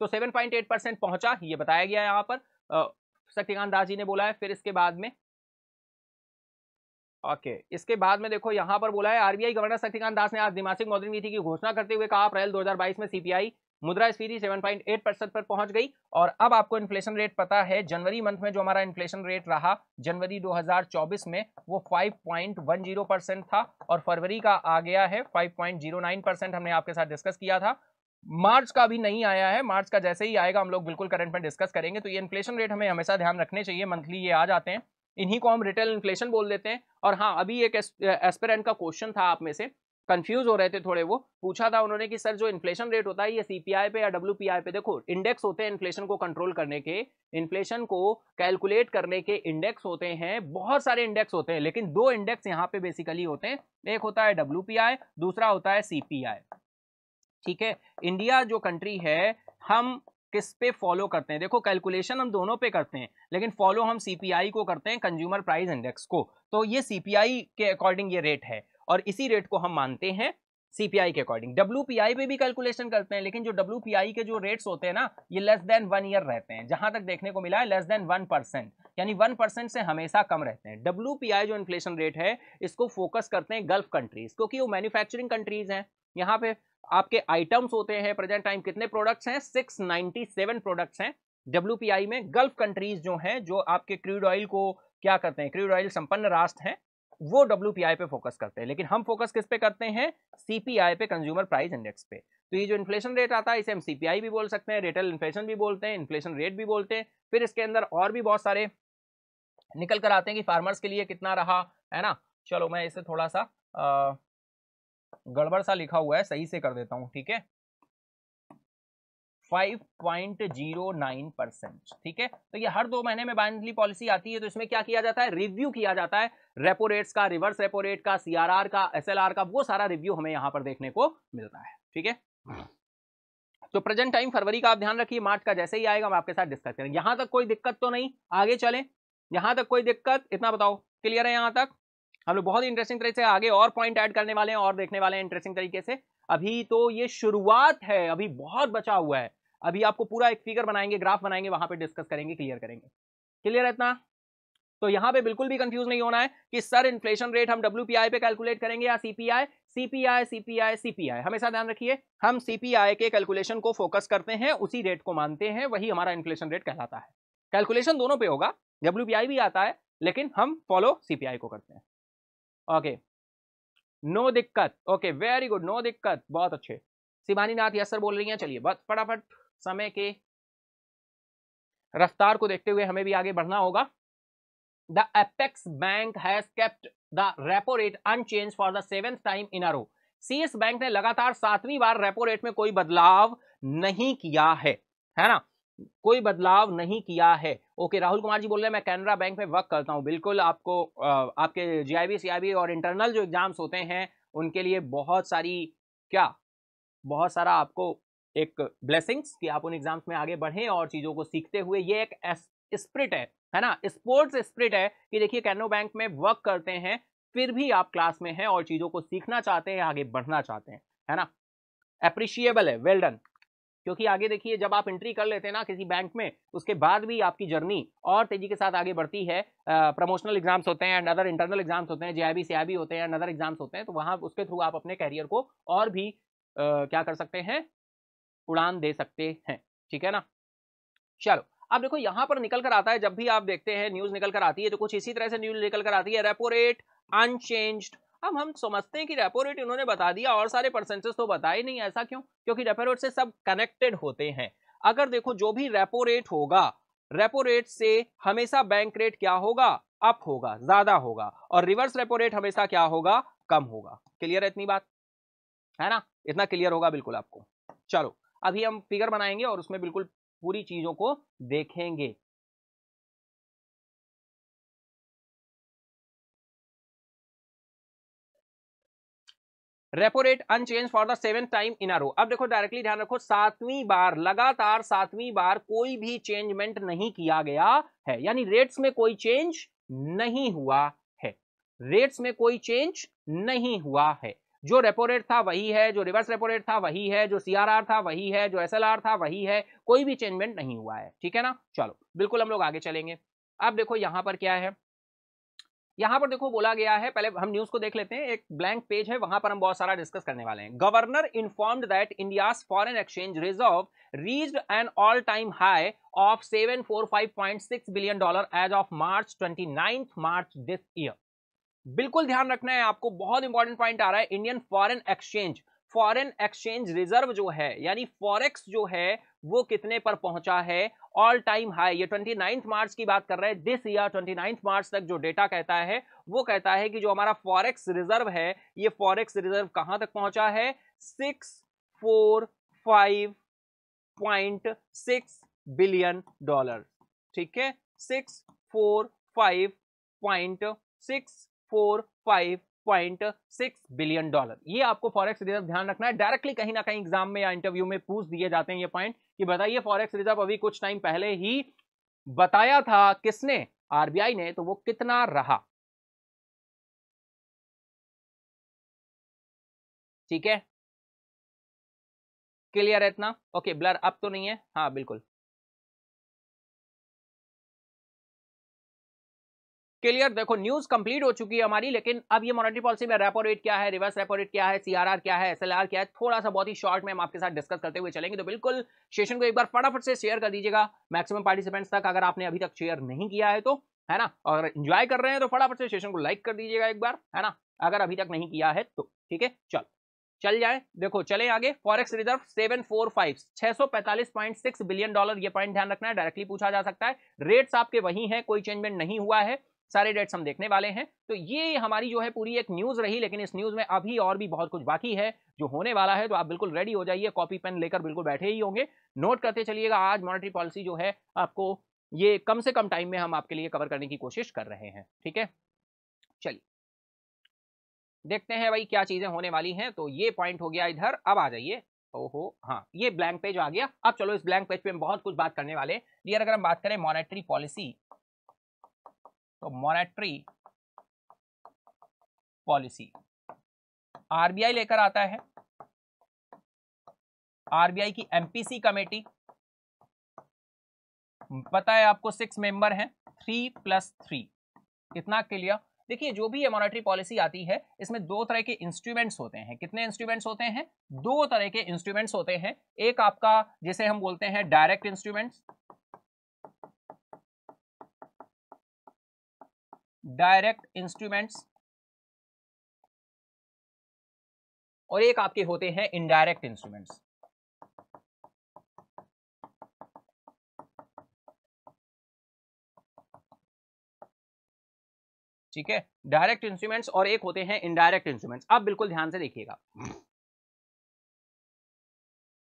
Speaker 1: तो 7.8 परसेंट पहुंचा ये बताया गया यहां पर शक्तिकांत दास जी ने बोला है फिर इसके बाद में ओके okay. इसके बाद में देखो यहां पर बोला है आरबीआई गवर्नर शक्तिकांत दास ने आज द्विमासिक मौद्रिक नीति की घोषणा करते हुए कहा अप्रैल 2022 में सीपीआई मुद्रा पॉइंट 7.8 परसेंट पर पहुंच गई और अब आपको इन्फ्लेशन रेट पता है जनवरी मंथ में जो हमारा इन्फ्लेशन रेट रहा जनवरी 2024 में वो 5.10 परसेंट था और फरवरी का आ गया है 5.09 परसेंट हमने आपके साथ डिस्कस किया था मार्च का भी नहीं आया है मार्च का जैसे ही आएगा हम लोग बिल्कुल करंट में डिस्कस करेंगे तो ये इन्फ्लेशन रेट हमें हमेशा ध्यान रखने चाहिए मंथली ये आ जाते हैं इन्हीं को हम रिटेल इन्फ्लेशन बोल देते हैं और हाँ अभी एक एस्पेरेंट का क्वेश्चन था आप में से कंफ्यूज हो रहे थे थोड़े वो पूछा था उन्होंने कि सर जो इन्फ्लेशन रेट होता है ये सीपीआई पे या डब्ल्यूपीआई पे देखो इंडेक्स होते हैं इन्फ्लेशन को कंट्रोल करने के इन्फ्लेशन को कैलकुलेट करने के इंडेक्स होते हैं बहुत सारे इंडेक्स होते हैं लेकिन दो इंडेक्स यहाँ पे बेसिकली होते हैं एक होता है डब्ल्यू दूसरा होता है सीपीआई ठीक है इंडिया जो कंट्री है हम किस पे फॉलो करते हैं देखो कैलकुलेशन हम दोनों पे करते हैं लेकिन फॉलो हम सीपीआई को करते हैं कंज्यूमर प्राइस इंडेक्स को तो ये सीपीआई के अकॉर्डिंग ये रेट है और इसी रेट को हम मानते हैं सीपीआई के अकॉर्डिंग डब्ल्यू पे भी कैलकुलेशन करते हैं लेकिन जो डब्ल्यू के जो रेट्स होते हैं ना ये लेस देन वन ईयर रहते हैं जहां तक देखने को मिला है लेस देन वन परसेंट यानी वन परसेंट से हमेशा कम रहते हैं डब्ल्यू जो इन्फ्लेशन रेट है इसको फोकस करते हैं गल्फ कंट्रीज क्योंकि वो मैन्युफैक्चरिंग कंट्रीज हैं यहाँ पे आपके आइटम्स होते हैं प्रेजेंट टाइम कितने प्रोडक्ट्स हैं 697 प्रोडक्ट्स हैं डब्ल्यू में गल्फ कंट्रीज जो हैं जो आपके क्रूड ऑयल को क्या करते हैं क्रूड ऑयल संपन्न राष्ट्र हैं वो डब्ल्यू पे फोकस करते हैं लेकिन हम फोकस किस पे करते हैं सीपीआई पे कंज्यूमर प्राइस इंडेक्स पे तो ये जो इन्फ्लेशन रेट आता है इसे हम सीपीआई भी बोल सकते हैं रिटेल इन्फ्लेशन भी बोलते हैं इन्फ्लेशन रेट भी बोलते हैं फिर इसके अंदर और भी बहुत सारे निकल कर आते हैं कि फार्मर्स के लिए कितना रहा है ना चलो मैं इसे थोड़ा सा गड़बड़ सा लिखा हुआ है सही से कर देता हूँ ठीक है 5.09 परसेंट ठीक है तो ये हर दो महीने में बाइंडली पॉलिसी आती है तो इसमें क्या किया जाता है रिव्यू किया जाता है रेपो रेट्स का रिवर्स रेपो रेट का सीआरआर का एसएलआर का वो सारा रिव्यू हमें यहाँ पर देखने को मिलता है ठीक है तो प्रेजेंट टाइम फरवरी का आप ध्यान रखिए मार्च का जैसे ही आएगा हम आपके साथ डिस्कस करेंगे यहां तक कोई दिक्कत तो नहीं आगे चले यहां तक कोई दिक्कत इतना बताओ क्लियर है यहाँ तक हम लोग बहुत इंटरेस्टिंग तरीके से आगे और पॉइंट ऐड करने वाले हैं और देखने वाले हैं इंटरेस्टिंग तरीके से अभी तो ये शुरुआत है अभी बहुत बचा हुआ है अभी आपको पूरा एक फिगर बनाएंगे ग्राफ बनाएंगे वहां पे डिस्कस करेंगे क्लियर करेंगे क्लियर है इतना तो यहां पे बिल्कुल भी कंफ्यूज नहीं होना है कि सर इन्फ्लेशन रेट हम डब्ल्यू पे कैलकुलेट करेंगे या सीपीआई सीपीआई सीपीआई सीपीआई हमेशा ध्यान रखिए हम सीपीआई के कैलकुलेशन को फोकस करते हैं उसी रेट को मानते हैं वही हमारा इन्फ्लेशन रेट कहलाता है कैलकुलेशन दोनों पे होगा डब्ल्यू भी आता है लेकिन हम फॉलो सीपीआई को करते हैं ओके नो दिक्कत ओके वेरी गुड नो दिक्कत बहुत अच्छे शिवानी नाथ यस सर बोल रही हैं चलिए बस फटाफट समय के रफ्तार को देखते हुए हमें भी आगे बढ़ना होगा the apex bank has kept the repo rate unchanged for the seventh time in a row सीएस बैंक ने लगातार सातवीं बार रेपो रेट में कोई बदलाव नहीं किया है है ना कोई बदलाव नहीं किया है ओके राहुल कुमार जी बोल रहे हैं मैं कैनरा बैंक में वर्क करता हूं बिल्कुल आपको आपके जीआईबी सीआईबी और इंटरनल जो एग्जाम्स होते हैं उनके लिए बहुत सारी क्या बहुत सारा आपको एक ब्लेसिंग्स कि आप उन एग्जाम्स में आगे बढ़ें और चीज़ों को सीखते हुए ये एक स्प्रिट है है ना स्पोर्ट्स स्प्रिट है कि देखिए कैनो बैंक में वर्क करते हैं फिर भी आप क्लास में हैं और चीज़ों को सीखना चाहते हैं आगे बढ़ना चाहते हैं है ना अप्रिशिएबल है वेल डन क्योंकि आगे देखिए जब आप एंट्री कर लेते हैं ना किसी बैंक में उसके बाद भी आपकी जर्नी और तेजी के साथ आगे बढ़ती है प्रमोशनल एग्जाम्स होते हैं एंड अदर इंटरनल एग्जाम्स होते हैं जे आई बी होते हैं एंड अदर एग्जाम्स होते हैं तो वहाँ उसके थ्रू आप अपने कैरियर को और भी आ, क्या कर सकते हैं उड़ान दे सकते हैं ठीक है ना चलो अब देखो यहां पर निकल कर आता है जब भी आप देखते हैं न्यूज निकल कर आती है तो कुछ इसी तरह से न्यूज निकल कर आती है रेपो रेट अनचेंज अब हम समझते हैं कि रेपो रेट इन्होंने बता दिया और सारे परसेंटेज तो बताए नहीं ऐसा क्यों क्योंकि रेपो रेट से सब कनेक्टेड होते हैं अगर देखो जो भी रेपो रेट होगा रेपो रेट से हमेशा बैंक रेट क्या होगा अप होगा ज्यादा होगा और रिवर्स रेपो रेट हमेशा क्या होगा कम होगा क्लियर है इतनी बात है ना इतना क्लियर होगा बिल्कुल आपको चलो अभी हम फिगर
Speaker 2: बनाएंगे और उसमें बिल्कुल पूरी चीजों को देखेंगे
Speaker 1: repo rate unchanged for the seven time in a row अब देखो डायरेक्टली ध्यान रखो सातवीं बार लगातार सातवीं बार कोई भी चेंजमेंट नहीं किया गया है यानी रेट्स में कोई चेंज नहीं हुआ है रेट्स में कोई चेंज नहीं हुआ है जो रेपो रेट था वही है जो रिवर्स रेपो रेट था वही है जो सीआरआर था वही है जो एसएलआर था वही है कोई भी चेंजमेंट नहीं हुआ है ठीक है ना चलो बिल्कुल हम लोग आगे चलेंगे अब देखो यहाँ पर क्या है यहाँ पर देखो बोला गया है पहले हम न्यूज को देख लेते हैं एक ब्लैंक पेज है वहां पर हम बहुत सारा डिस्कस करने वाले हैं governor informed that India foreign exchange reserve reach an all time high of six billion dollar as of March ninth March this year बिल्कुल ध्यान रखना है आपको बहुत इंपॉर्टेंट पॉइंट आ रहा है Indian foreign exchange foreign exchange reserve जो है यानी फॉरेक्स जो है वो कितने पर पहुंचा है ऑल टाइम हाई ये ट्वेंटी मार्च की बात कर रहे हैं दिस ईयर ट्वेंटी मार्च तक जो डेटा कहता है वो कहता है कि जो हमारा फॉरेक्स रिजर्व है ये फॉरेक्स रिजर्व कहां तक पहुंचा है six four five point six billion dollar ठीक है six four five point six four five point six billion dollar ये आपको फॉरेक्स रिजर्व ध्यान रखना है डायरेक्टली कहीं ना कहीं एग्जाम में या इंटरव्यू में पूछ दिए जाते हैं ये पॉइंट कि बताइए फॉरेक्स रिजर्व अभी कुछ टाइम पहले ही बताया था किसने आरबीआई ने तो वो कितना रहा
Speaker 2: ठीक है क्लियर है इतना ओके ब्लर अब तो नहीं है हाँ बिल्कुल
Speaker 1: क्लियर देखो न्यूज कंप्लीट हो चुकी है हमारी लेकिन अब ये मॉनेटरी पॉलिसी में रेपो रेट क्या है रिवर्स रेपो रेट क्या है सीआरआर क्या है एसएलआर क्या है थोड़ा सा बहुत ही शॉर्ट में हम आपके साथ डिस्कस करते हुए चलेंगे तो बिल्कुल सेशन को एक बार फटाफट से शेयर कर दीजिएगा मैक्सिमम पार्टिसिपेंट्स तक अगर आपने अभी तक शेयर नहीं किया है तो है ना और इंजॉय कर रहे हैं तो फटाफट से सेशन को लाइक कर दीजिएगा एक बार है ना अगर अभी तक नहीं किया है तो ठीक है चल चल जाए देखो चले आगे forex reserve seven four five छह सौ पैंतालीस पॉइंट सिक्स बिलियन डॉलर ये पॉइंट ध्यान रखना है डायरेक्टली पूछा जा सकता है रेट्स आपके वही हैं कोई चेंजमेंट नहीं हुआ है सारे डेट्स हम देखने वाले हैं तो ये हमारी जो है पूरी एक न्यूज़ रही लेकिन इस न्यूज़ में अभी और भी बहुत कुछ बाकी है जो होने वाला है तो आप बिल्कुल रेडी हो जाइए कॉपी पेन लेकर बिल्कुल बैठे ही होंगे नोट करते चलिएगा आज मॉनिटरी पॉलिसी जो है आपको ये कम से कम टाइम में हम आपके लिए कवर करने की कोशिश कर रहे हैं ठीक है चलिए देखते हैं भाई क्या चीज़ें होने वाली हैं तो ये पॉइंट हो गया इधर अब आ जाइए ओहो हाँ ये ब्लैंक पेज आ गया अब चलो इस ब्लैंक पेज पे हम बहुत कुछ बात करने वाले हैं अगर हम बात करें मॉनेटरी पॉलिसी तो मॉनेटरी पॉलिसी आरबीआई लेकर आता है आरबीआई की एमपीसी कमेटी पता है आपको सिक्स मेंबर हैं थ्री प्लस थ्री कितना के लिए देखिए जो भी ये मॉनेटरी पॉलिसी आती है इसमें दो तरह के इंस्ट्रूमेंट्स होते हैं कितने इंस्ट्रूमेंट्स होते हैं दो तरह के इंस्ट्रूमेंट्स होते हैं एक आपका जिसे हम बोलते हैं डायरेक्ट इंस्ट्रूमेंट्स
Speaker 2: डायरेक्ट इंस्ट्रूमेंट्स और एक आपके होते हैं इनडायरेक्ट इंस्ट्रूमेंट्स ठीक है डायरेक्ट इंस्ट्रूमेंट्स और एक होते हैं इनडायरेक्ट इंस्ट्रूमेंट्स आप बिल्कुल
Speaker 1: ध्यान से देखिएगा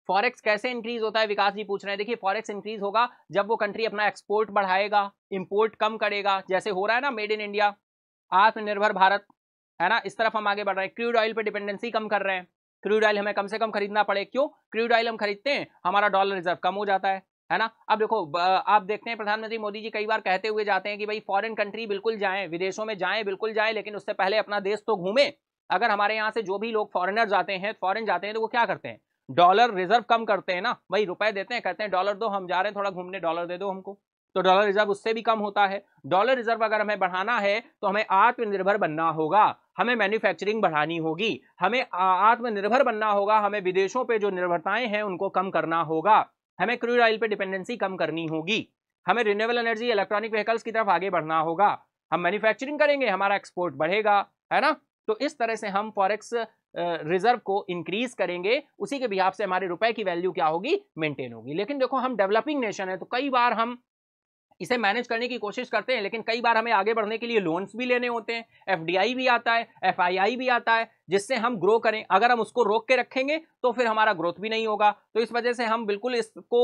Speaker 1: फॉरेक्स कैसे इंक्रीज होता है विकास जी पूछ रहे हैं देखिए फॉरेक्स इंक्रीज होगा जब वो कंट्री अपना एक्सपोर्ट बढ़ाएगा इंपोर्ट कम करेगा जैसे हो रहा है ना मेड इन इंडिया आत्मनिर्भर भारत है ना इस तरफ हम आगे बढ़ रहे हैं क्रूड ऑयल पर डिपेंडेंसी कम कर रहे हैं क्रूड ऑयल हमें कम से कम खरीदना पड़े क्यों क्रूड ऑयल हम खरीदते हैं हमारा डॉलर रिजर्व कम हो जाता है है ना अब देखो आप देखते हैं प्रधानमंत्री मोदी जी कई बार कहते हुए जाते हैं कि भाई फॉरेन कंट्री बिल्कुल जाएं विदेशों में जाएं बिल्कुल जाएं लेकिन उससे पहले अपना देश तो घूमें अगर हमारे यहाँ से जो भी लोग फॉरेनर जाते हैं फॉरेन जाते हैं तो वो क्या करते हैं डॉलर रिजर्व कम करते हैं ना भाई रुपए देते हैं कहते हैं डॉलर दो हम जा रहे हैं थोड़ा घूमने डॉलर दे दो हमको तो डॉलर रिजर्व उससे भी कम होता है डॉलर रिजर्व अगर हमें बढ़ाना है तो हमें आत्मनिर्भर बनना होगा हमें मैन्युफैक्चरिंग बढ़ानी होगी हमें आत्मनिर्भर बनना होगा हमें विदेशों पे जो निर्भरताएं हैं उनको कम करना होगा हमें क्रूड ऑयल पे डिपेंडेंसी कम करनी होगी हमें रिन्यूएबल एनर्जी इलेक्ट्रॉनिक व्हीकल्स की तरफ आगे बढ़ना होगा हम मैन्युफैक्चरिंग करेंगे हमारा एक्सपोर्ट बढ़ेगा है ना तो इस तरह से हम फॉरेक्स रिजर्व को इंक्रीज करेंगे उसी के बिहाफ से हमारे रुपए की वैल्यू क्या होगी मेंटेन होगी लेकिन देखो हम डेवलपिंग नेशन है तो कई बार हम इसे मैनेज करने की कोशिश करते हैं लेकिन कई बार हमें आगे बढ़ने के लिए लोन्स भी लेने होते हैं एफडीआई भी आता है एफआईआई भी आता है जिससे हम ग्रो करें अगर हम उसको रोक के रखेंगे तो फिर हमारा ग्रोथ भी नहीं होगा तो इस वजह से हम बिल्कुल इसको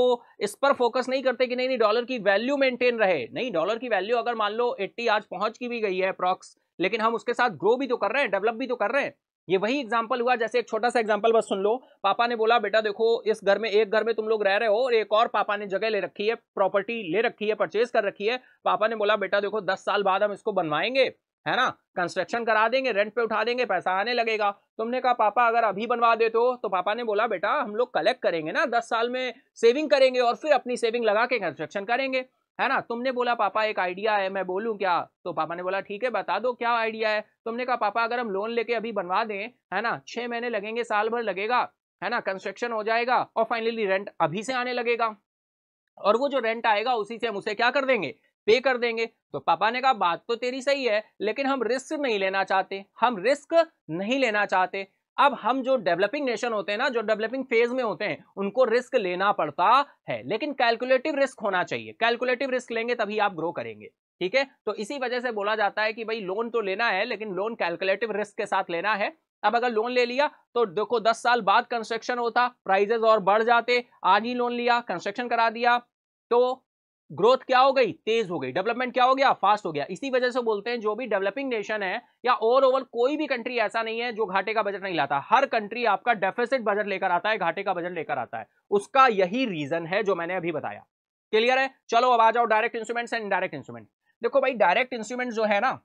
Speaker 1: इस पर फोकस नहीं करते कि नहीं नहीं डॉलर की वैल्यू मेंटेन रहे नहीं डॉलर की वैल्यू अगर मान लो एट्टी आज पहुंच की भी गई है अप्रॉक्स लेकिन हम उसके साथ ग्रो भी तो कर रहे हैं डेवलप भी तो कर रहे हैं ये वही एग्जाम्पल हुआ जैसे एक छोटा सा एग्जाम्पल बस सुन लो पापा ने बोला बेटा देखो इस घर में एक घर में तुम लोग रह रहे हो और एक और पापा ने जगह ले रखी है प्रॉपर्टी ले रखी है परचेज कर रखी है पापा ने बोला बेटा देखो दस साल बाद हम इसको बनवाएंगे है ना कंस्ट्रक्शन करा देंगे रेंट पे उठा देंगे पैसा आने लगेगा तुमने कहा पापा अगर अभी बनवा देते हो तो पापा ने बोला बेटा हम लोग कलेक्ट करेंगे ना दस साल में सेविंग करेंगे और फिर अपनी सेविंग लगा के कंस्ट्रक्शन करेंगे है ना तुमने बोला पापा एक आइडिया है मैं बोलूं क्या तो पापा ने बोला ठीक है बता दो क्या आइडिया है तुमने कहा पापा अगर हम लोन लेके अभी बनवा दें है ना छह महीने लगेंगे साल भर लगेगा है ना कंस्ट्रक्शन हो जाएगा और फाइनली रेंट अभी से आने लगेगा और वो जो रेंट आएगा उसी से हम उसे क्या कर देंगे पे कर देंगे तो पापा ने कहा बात तो तेरी सही है लेकिन हम रिस्क नहीं लेना चाहते हम रिस्क नहीं लेना चाहते अब हम जो डेवलपिंग नेशन होते हैं ना जो डेवलपिंग फेज में होते हैं उनको रिस्क लेना पड़ता है लेकिन कैलकुलेटिव रिस्क होना चाहिए कैलकुलेटिव रिस्क लेंगे तभी आप ग्रो करेंगे ठीक है तो इसी वजह से बोला जाता है कि भाई लोन तो लेना है लेकिन लोन कैलकुलेटिव रिस्क के साथ लेना है अब अगर लोन ले लिया तो देखो दस साल बाद कंस्ट्रक्शन होता प्राइजेस और बढ़ जाते आज ही लोन लिया कंस्ट्रक्शन करा दिया तो ग्रोथ क्या हो गई तेज हो गई डेवलपमेंट क्या हो गया फास्ट हो गया इसी वजह से बोलते हैं जो भी डेवलपिंग नेशन है या ओवरऑल कोई भी कंट्री ऐसा नहीं है जो घाटे का बजट नहीं लाता हर कंट्री आपका डेफिसिट बजट लेकर आता है घाटे का बजट लेकर आता है उसका यही रीजन है जो मैंने अभी बताया क्लियर है चलो अब आ जाओ direct instrument and direct instrument देखो भाई डायरेक्ट इंस्ट्रूमेंट जो है ना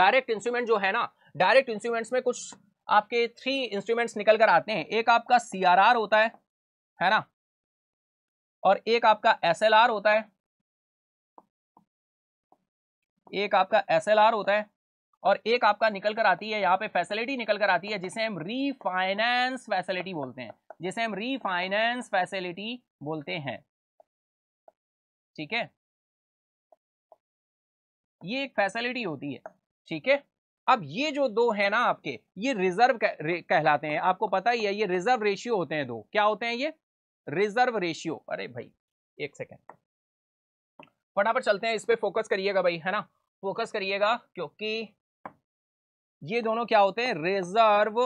Speaker 1: डायरेक्ट इंस्ट्रूमेंट जो है ना डायरेक्ट इंस्ट्रूमेंट्स में कुछ आपके थ्री इंस्ट्रूमेंट्स निकल कर आते हैं एक आपका सीआरआर होता है है ना और एक आपका एस होता है एक आपका एस होता है और एक आपका निकल कर आती है यहाँ पे फैसिलिटी निकल कर आती है जिसे हम रीफाइनेंस फैसिलिटी बोलते हैं जिसे हम रीफाइनेंस फैसिलिटी
Speaker 2: बोलते हैं ठीक है
Speaker 1: ये एक फैसिलिटी होती है ठीक है अब ये जो दो है ना आपके ये रिजर्व कहलाते हैं आपको पता ही है ये रिजर्व रेशियो होते हैं दो क्या होते हैं ये रिजर्व रेशियो अरे भाई एक सेकेंड फटाफट चलते हैं इस पर फोकस करिएगा भाई है ना फोकस करिएगा क्योंकि ये दोनों क्या होते हैं रिजर्व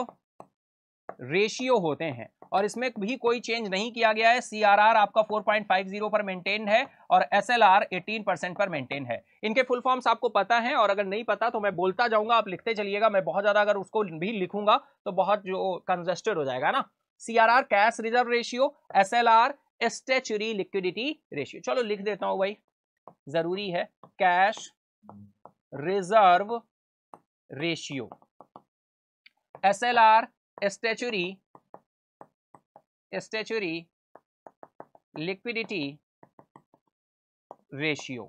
Speaker 1: रेशियो होते हैं और इसमें भी कोई चेंज नहीं किया गया है सीआरआर आपका 4.50 पर मेंटेन है और एसएलआर 18 परसेंट पर मेंटेन है इनके फुल फॉर्म्स आपको पता है और अगर नहीं पता तो मैं बोलता जाऊंगा आप लिखते चलिएगा मैं बहुत ज़्यादा अगर उसको भी लिखूंगा तो बहुत जो कंजेस्टेड हो जाएगा ना CRR cash reserve ratio SLR statutory liquidity ratio चलो लिख देता हूं भाई जरूरी है cash reserve ratio
Speaker 2: SLR statutory statutory
Speaker 1: liquidity ratio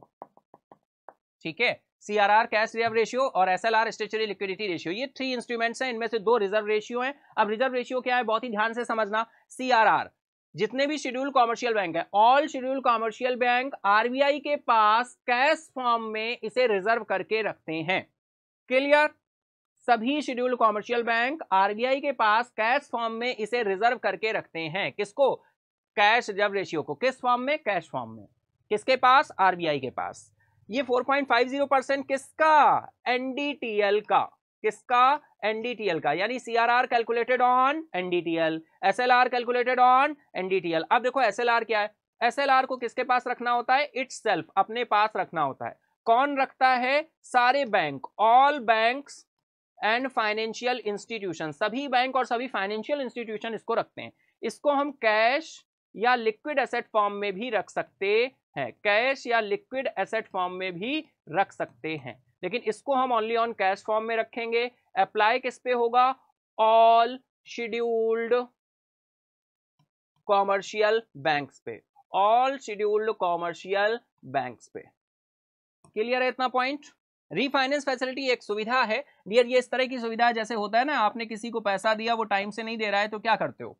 Speaker 1: ठीक है सीआरआर कैश रिजर्व रेशियो और S L R statutory liquidity ratio ये थ्री इंस्ट्रूमेंट्स हैं इनमें से दो रिजर्व रेशियो हैं अब रिजर्व रेशियो क्या है बहुत ही ध्यान से समझना सी आर आर जितने भी शेड्यूल कॉमर्शियल बैंक है all scheduled commercial bank RBI के पास कैश फॉर्म में इसे रिजर्व करके रखते हैं क्लियर सभी शेड्यूल कॉमर्शियल बैंक आरबीआई के पास कैश फॉर्म में इसे रिजर्व करके रखते हैं किसको कैश रिजर्व रेशियो को किस फॉर्म में कैश फॉर्म में किसके पास आरबीआई के पास ये 4.50 परसेंट किसका एनडीटीएल का किसका एनडीटीएल का यानी CRR calculated on NDTL SLR calculated on NDTL अब देखो एसएलआर क्या है एसएलआर को किसके पास रखना होता है इट्स अपने पास रखना होता है कौन रखता है सारे bank all bank and financial institution सभी बैंक और सभी फाइनेंशियल इंस्टीट्यूशन इसको रखते हैं इसको हम कैश या लिक्विड एसेट फॉर्म में भी रख सकते हैं कैश या लिक्विड एसेट फॉर्म में भी रख सकते हैं लेकिन इसको हम ओनली ऑन कैश फॉर्म में रखेंगे अप्लाई किस पे होगा ऑल शेड्यूल्ड कॉमर्शियल बैंक्स पे ऑल शेड्यूल्ड कॉमर्शियल बैंक्स पे क्लियर है इतना पॉइंट रीफाइनेंस फैसिलिटी एक सुविधा है डियर ये इस तरह की सुविधा जैसे होता है ना आपने किसी को पैसा दिया वो टाइम से नहीं दे रहा है तो क्या करते हो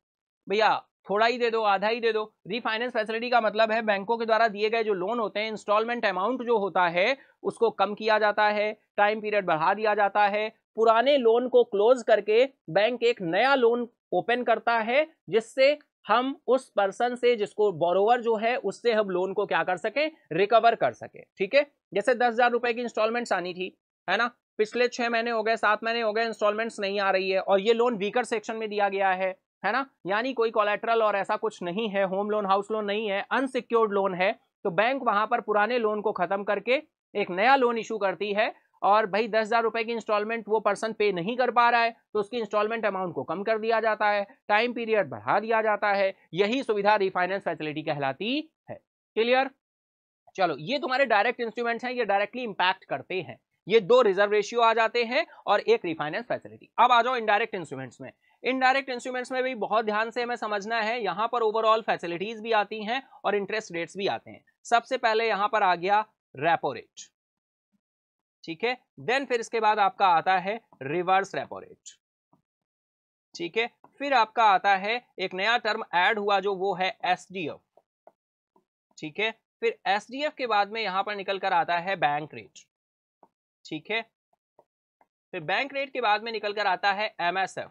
Speaker 1: भैया थोड़ा ही दे दो आधा ही दे दो रीफाइनेंस फैसिलिटी का मतलब है बैंकों के द्वारा दिए गए जो लोन होते हैं इंस्टॉलमेंट अमाउंट जो होता है उसको कम किया जाता है टाइम पीरियड बढ़ा दिया जाता है पुराने लोन को क्लोज करके बैंक एक नया लोन ओपन करता है जिससे हम उस पर्सन से जिसको बोरोवर जो है उससे हम लोन को क्या कर सकें रिकवर कर सकें ठीक है जैसे दस हजार रुपए की इंस्टॉलमेंट्स आनी थी है ना पिछले छह महीने हो गए सात महीने हो गए इंस्टॉलमेंट्स नहीं आ रही है और ये लोन वीकर सेक्शन में दिया गया है है ना यानी कोई कोलेट्रल और ऐसा कुछ नहीं है होम लोन हाउस लोन नहीं है अनसिक्योर्ड लोन है तो बैंक वहां पर पुराने लोन को खत्म करके एक नया लोन इशू करती है और भाई दस हज़ार रुपए की इंस्टॉलमेंट वो पर्सन पे नहीं कर पा रहा है तो उसकी इंस्टॉलमेंट अमाउंट को कम कर दिया जाता है टाइम पीरियड बढ़ा दिया जाता है यही सुविधा रिफाइनेंस फैसिलिटी कहलाती है क्लियर चलो ये तुम्हारे डायरेक्ट इंस्ट्रूमेंट्स हैं ये डायरेक्टली इंपैक्ट करते हैं ये दो रिजर्व रेशियो आ जाते हैं और एक रिफाइनेंस फैसिलिटी अब आ जाओ इनडायरेक्ट इंस्ट्रूमेंट्स में इनडायरेक्ट इंस्ट्रूमेंट्स में भी बहुत ध्यान से हमें समझना है यहाँ पर ओवरऑल फैसिलिटीज भी आती हैं और इंटरेस्ट रेट्स भी आते हैं सबसे पहले यहाँ पर आ गया रेपो रेट ठीक है देन फिर इसके बाद आपका आता है रिवर्स रेपो रेट ठीक है फिर आपका आता है एक नया टर्म ऐड हुआ जो वो है एस ठीक है फिर एस के बाद में यहां पर निकल कर आता है बैंक रेट ठीक है फिर बैंक रेट के बाद में निकल कर आता है एमएसएफ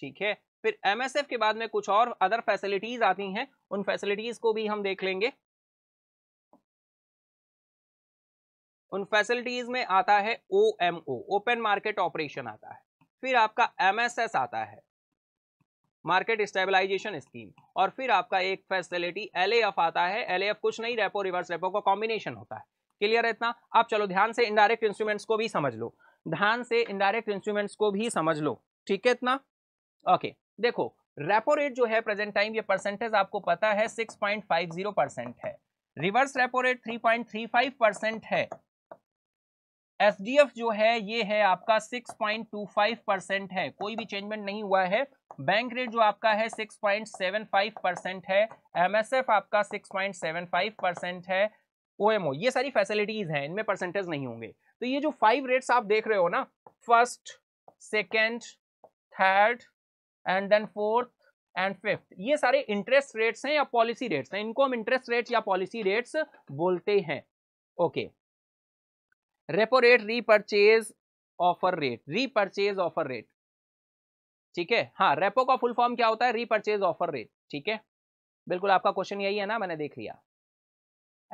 Speaker 1: ठीक है फिर एम के बाद में कुछ और अदर फैसिलिटीज आती हैं उन फैसिलिटीज को भी हम देख लेंगे उन फैसिलिटीज में आता है O M O open market operation आता है फिर आपका एम आता है मार्केट स्टेबलाइजेशन स्कीम और फिर आपका एक फैसिलिटी एल आता है एल कुछ नहीं रेपो रिवर्स रेपो का कॉम्बिनेशन होता है क्लियर है इतना आप चलो ध्यान से इनडायरेक्ट इंस्ट्रूमेंट्स को भी समझ लो ध्यान से इनडायरेक्ट इंस्ट्रूमेंट्स को भी समझ लो ठीक है इतना ओके देखो रेपो रेट जो है प्रेजेंट टाइम ये परसेंटेज आपको पता है 6.50 परसेंट है रिवर्स रेपो रेट 3.35 परसेंट है एसडीएफ जो है ये है आपका 6.25 परसेंट है कोई भी चेंजमेंट नहीं हुआ है बैंक रेट जो आपका है 6.75 परसेंट है एमएसएफ आपका 6.75 परसेंट है ओएमओ ये सारी फैसिलिटीज हैं इनमें परसेंटेज नहीं होंगे तो ये जो फाइव रेट्स आप देख रहे हो ना first second third and then fourth and fifth ये सारे इंटरेस्ट रेट्स हैं या पॉलिसी रेट्स हैं इनको हम इंटरेस्ट रेट्स या पॉलिसी रेट्स बोलते हैं okay repo rate repurchase offer rate repurchase offer rate ठीक है हाँ रेपो का फुल फॉर्म क्या होता है रीपरचेज ऑफर रेट ठीक है बिल्कुल आपका
Speaker 2: क्वेश्चन यही है ना मैंने देख लिया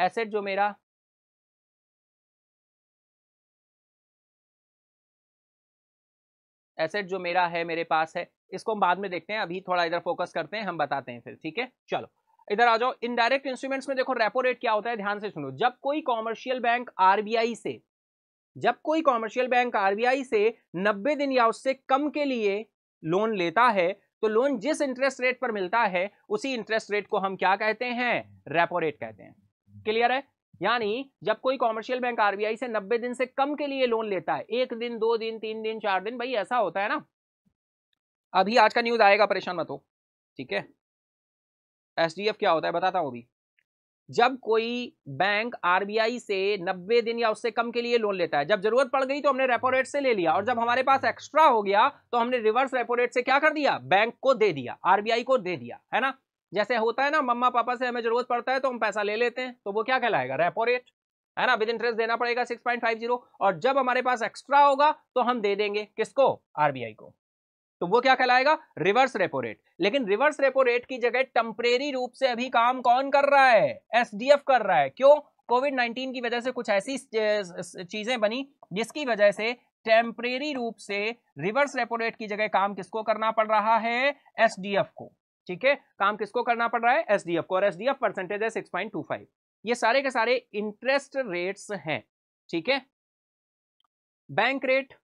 Speaker 2: एसेट जो मेरा एसेट जो मेरा है
Speaker 1: मेरे पास है इसको हम बाद में देखते हैं अभी थोड़ा इधर फोकस करते हैं हम बताते हैं फिर ठीक है चलो इधर आ जाओ इनडायरेक्ट इंस्ट्रूमेंट्स में देखो रेपो रेट क्या होता है ध्यान से सुनो जब कोई कॉमर्शियल बैंक आरबीआई से जब कोई कॉमर्शियल बैंक आरबीआई से 90 दिन या उससे कम के लिए लोन लेता है तो लोन जिस इंटरेस्ट रेट पर मिलता है उसी इंटरेस्ट रेट को हम क्या कहते हैं रेपो रेट कहते हैं क्लियर है यानी जब कोई कॉमर्शियल बैंक आरबीआई से नब्बे दिन से कम के लिए लोन लेता है एक दिन दो दिन तीन दिन चार दिन भाई ऐसा होता है ना अभी आज का न्यूज आएगा परेशान मत हो ठीक है एस क्या होता है बताता हूँ अभी जब कोई बैंक आरबीआई से 90 दिन या उससे कम के लिए लोन लेता है जब जरूरत पड़ गई तो हमने रेपो रेट से ले लिया और जब हमारे पास एक्स्ट्रा हो गया तो हमने रिवर्स रेपो रेट से क्या कर दिया बैंक को दे दिया आरबीआई को दे दिया है ना जैसे होता है ना मम्मा पापा से हमें जरूरत पड़ता है तो हम पैसा ले लेते हैं तो वो क्या कहलाएगा रेपो रेट है ना विद इंटरेस्ट देना पड़ेगा 6.50 और जब हमारे पास एक्स्ट्रा होगा तो हम दे देंगे किसको आरबीआई को तो वो क्या कहलाएगा रिवर्स रेपो रेट लेकिन रिवर्स रेपो रेट की जगह टेम्परेरी रूप से अभी काम कौन कर रहा है एफ कर रहा है क्यों कोविड 19 की वजह से कुछ ऐसी चीजें बनी जिसकी वजह से टेम्परेरी रूप से रिवर्स रेपो रेट की जगह काम किसको करना पड़ रहा है एफ को ठीक है काम किसको करना पड़ रहा है एसडीएफ को और एसडीएफ परसेंटेज है सिक्स पॉइंट टू फाइव ये सारे के सारे इंटरेस्ट रेट्स हैं ठीक है बैंक रेट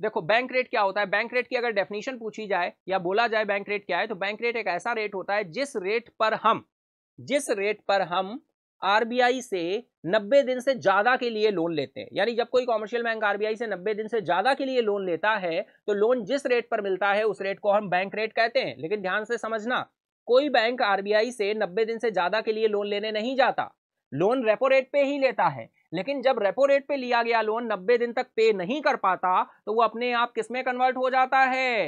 Speaker 1: देखो बैंक रेट क्या होता है बैंक रेट की अगर डेफिनेशन पूछी जाए या बोला जाए बैंक रेट क्या है तो बैंक रेट एक ऐसा रेट होता है जिस रेट पर हम जिस रेट पर हम आरबीआई से 90 दिन से ज्यादा के लिए लोन लेते हैं यानी जब कोई कॉमर्शियल बैंक आरबीआई से 90 दिन से ज्यादा के लिए लोन लेता है तो लोन जिस रेट पर मिलता है उस रेट को हम बैंक रेट कहते हैं लेकिन ध्यान से समझना कोई बैंक आरबीआई से 90 दिन से ज्यादा के लिए लोन लेने नहीं जाता लोन रेपो रेट पे ही लेता है लेकिन जब रेपो रेट पे लिया गया लोन नब्बे दिन तक पे नहीं कर पाता तो वो अपने आप किसमें कन्वर्ट हो जाता है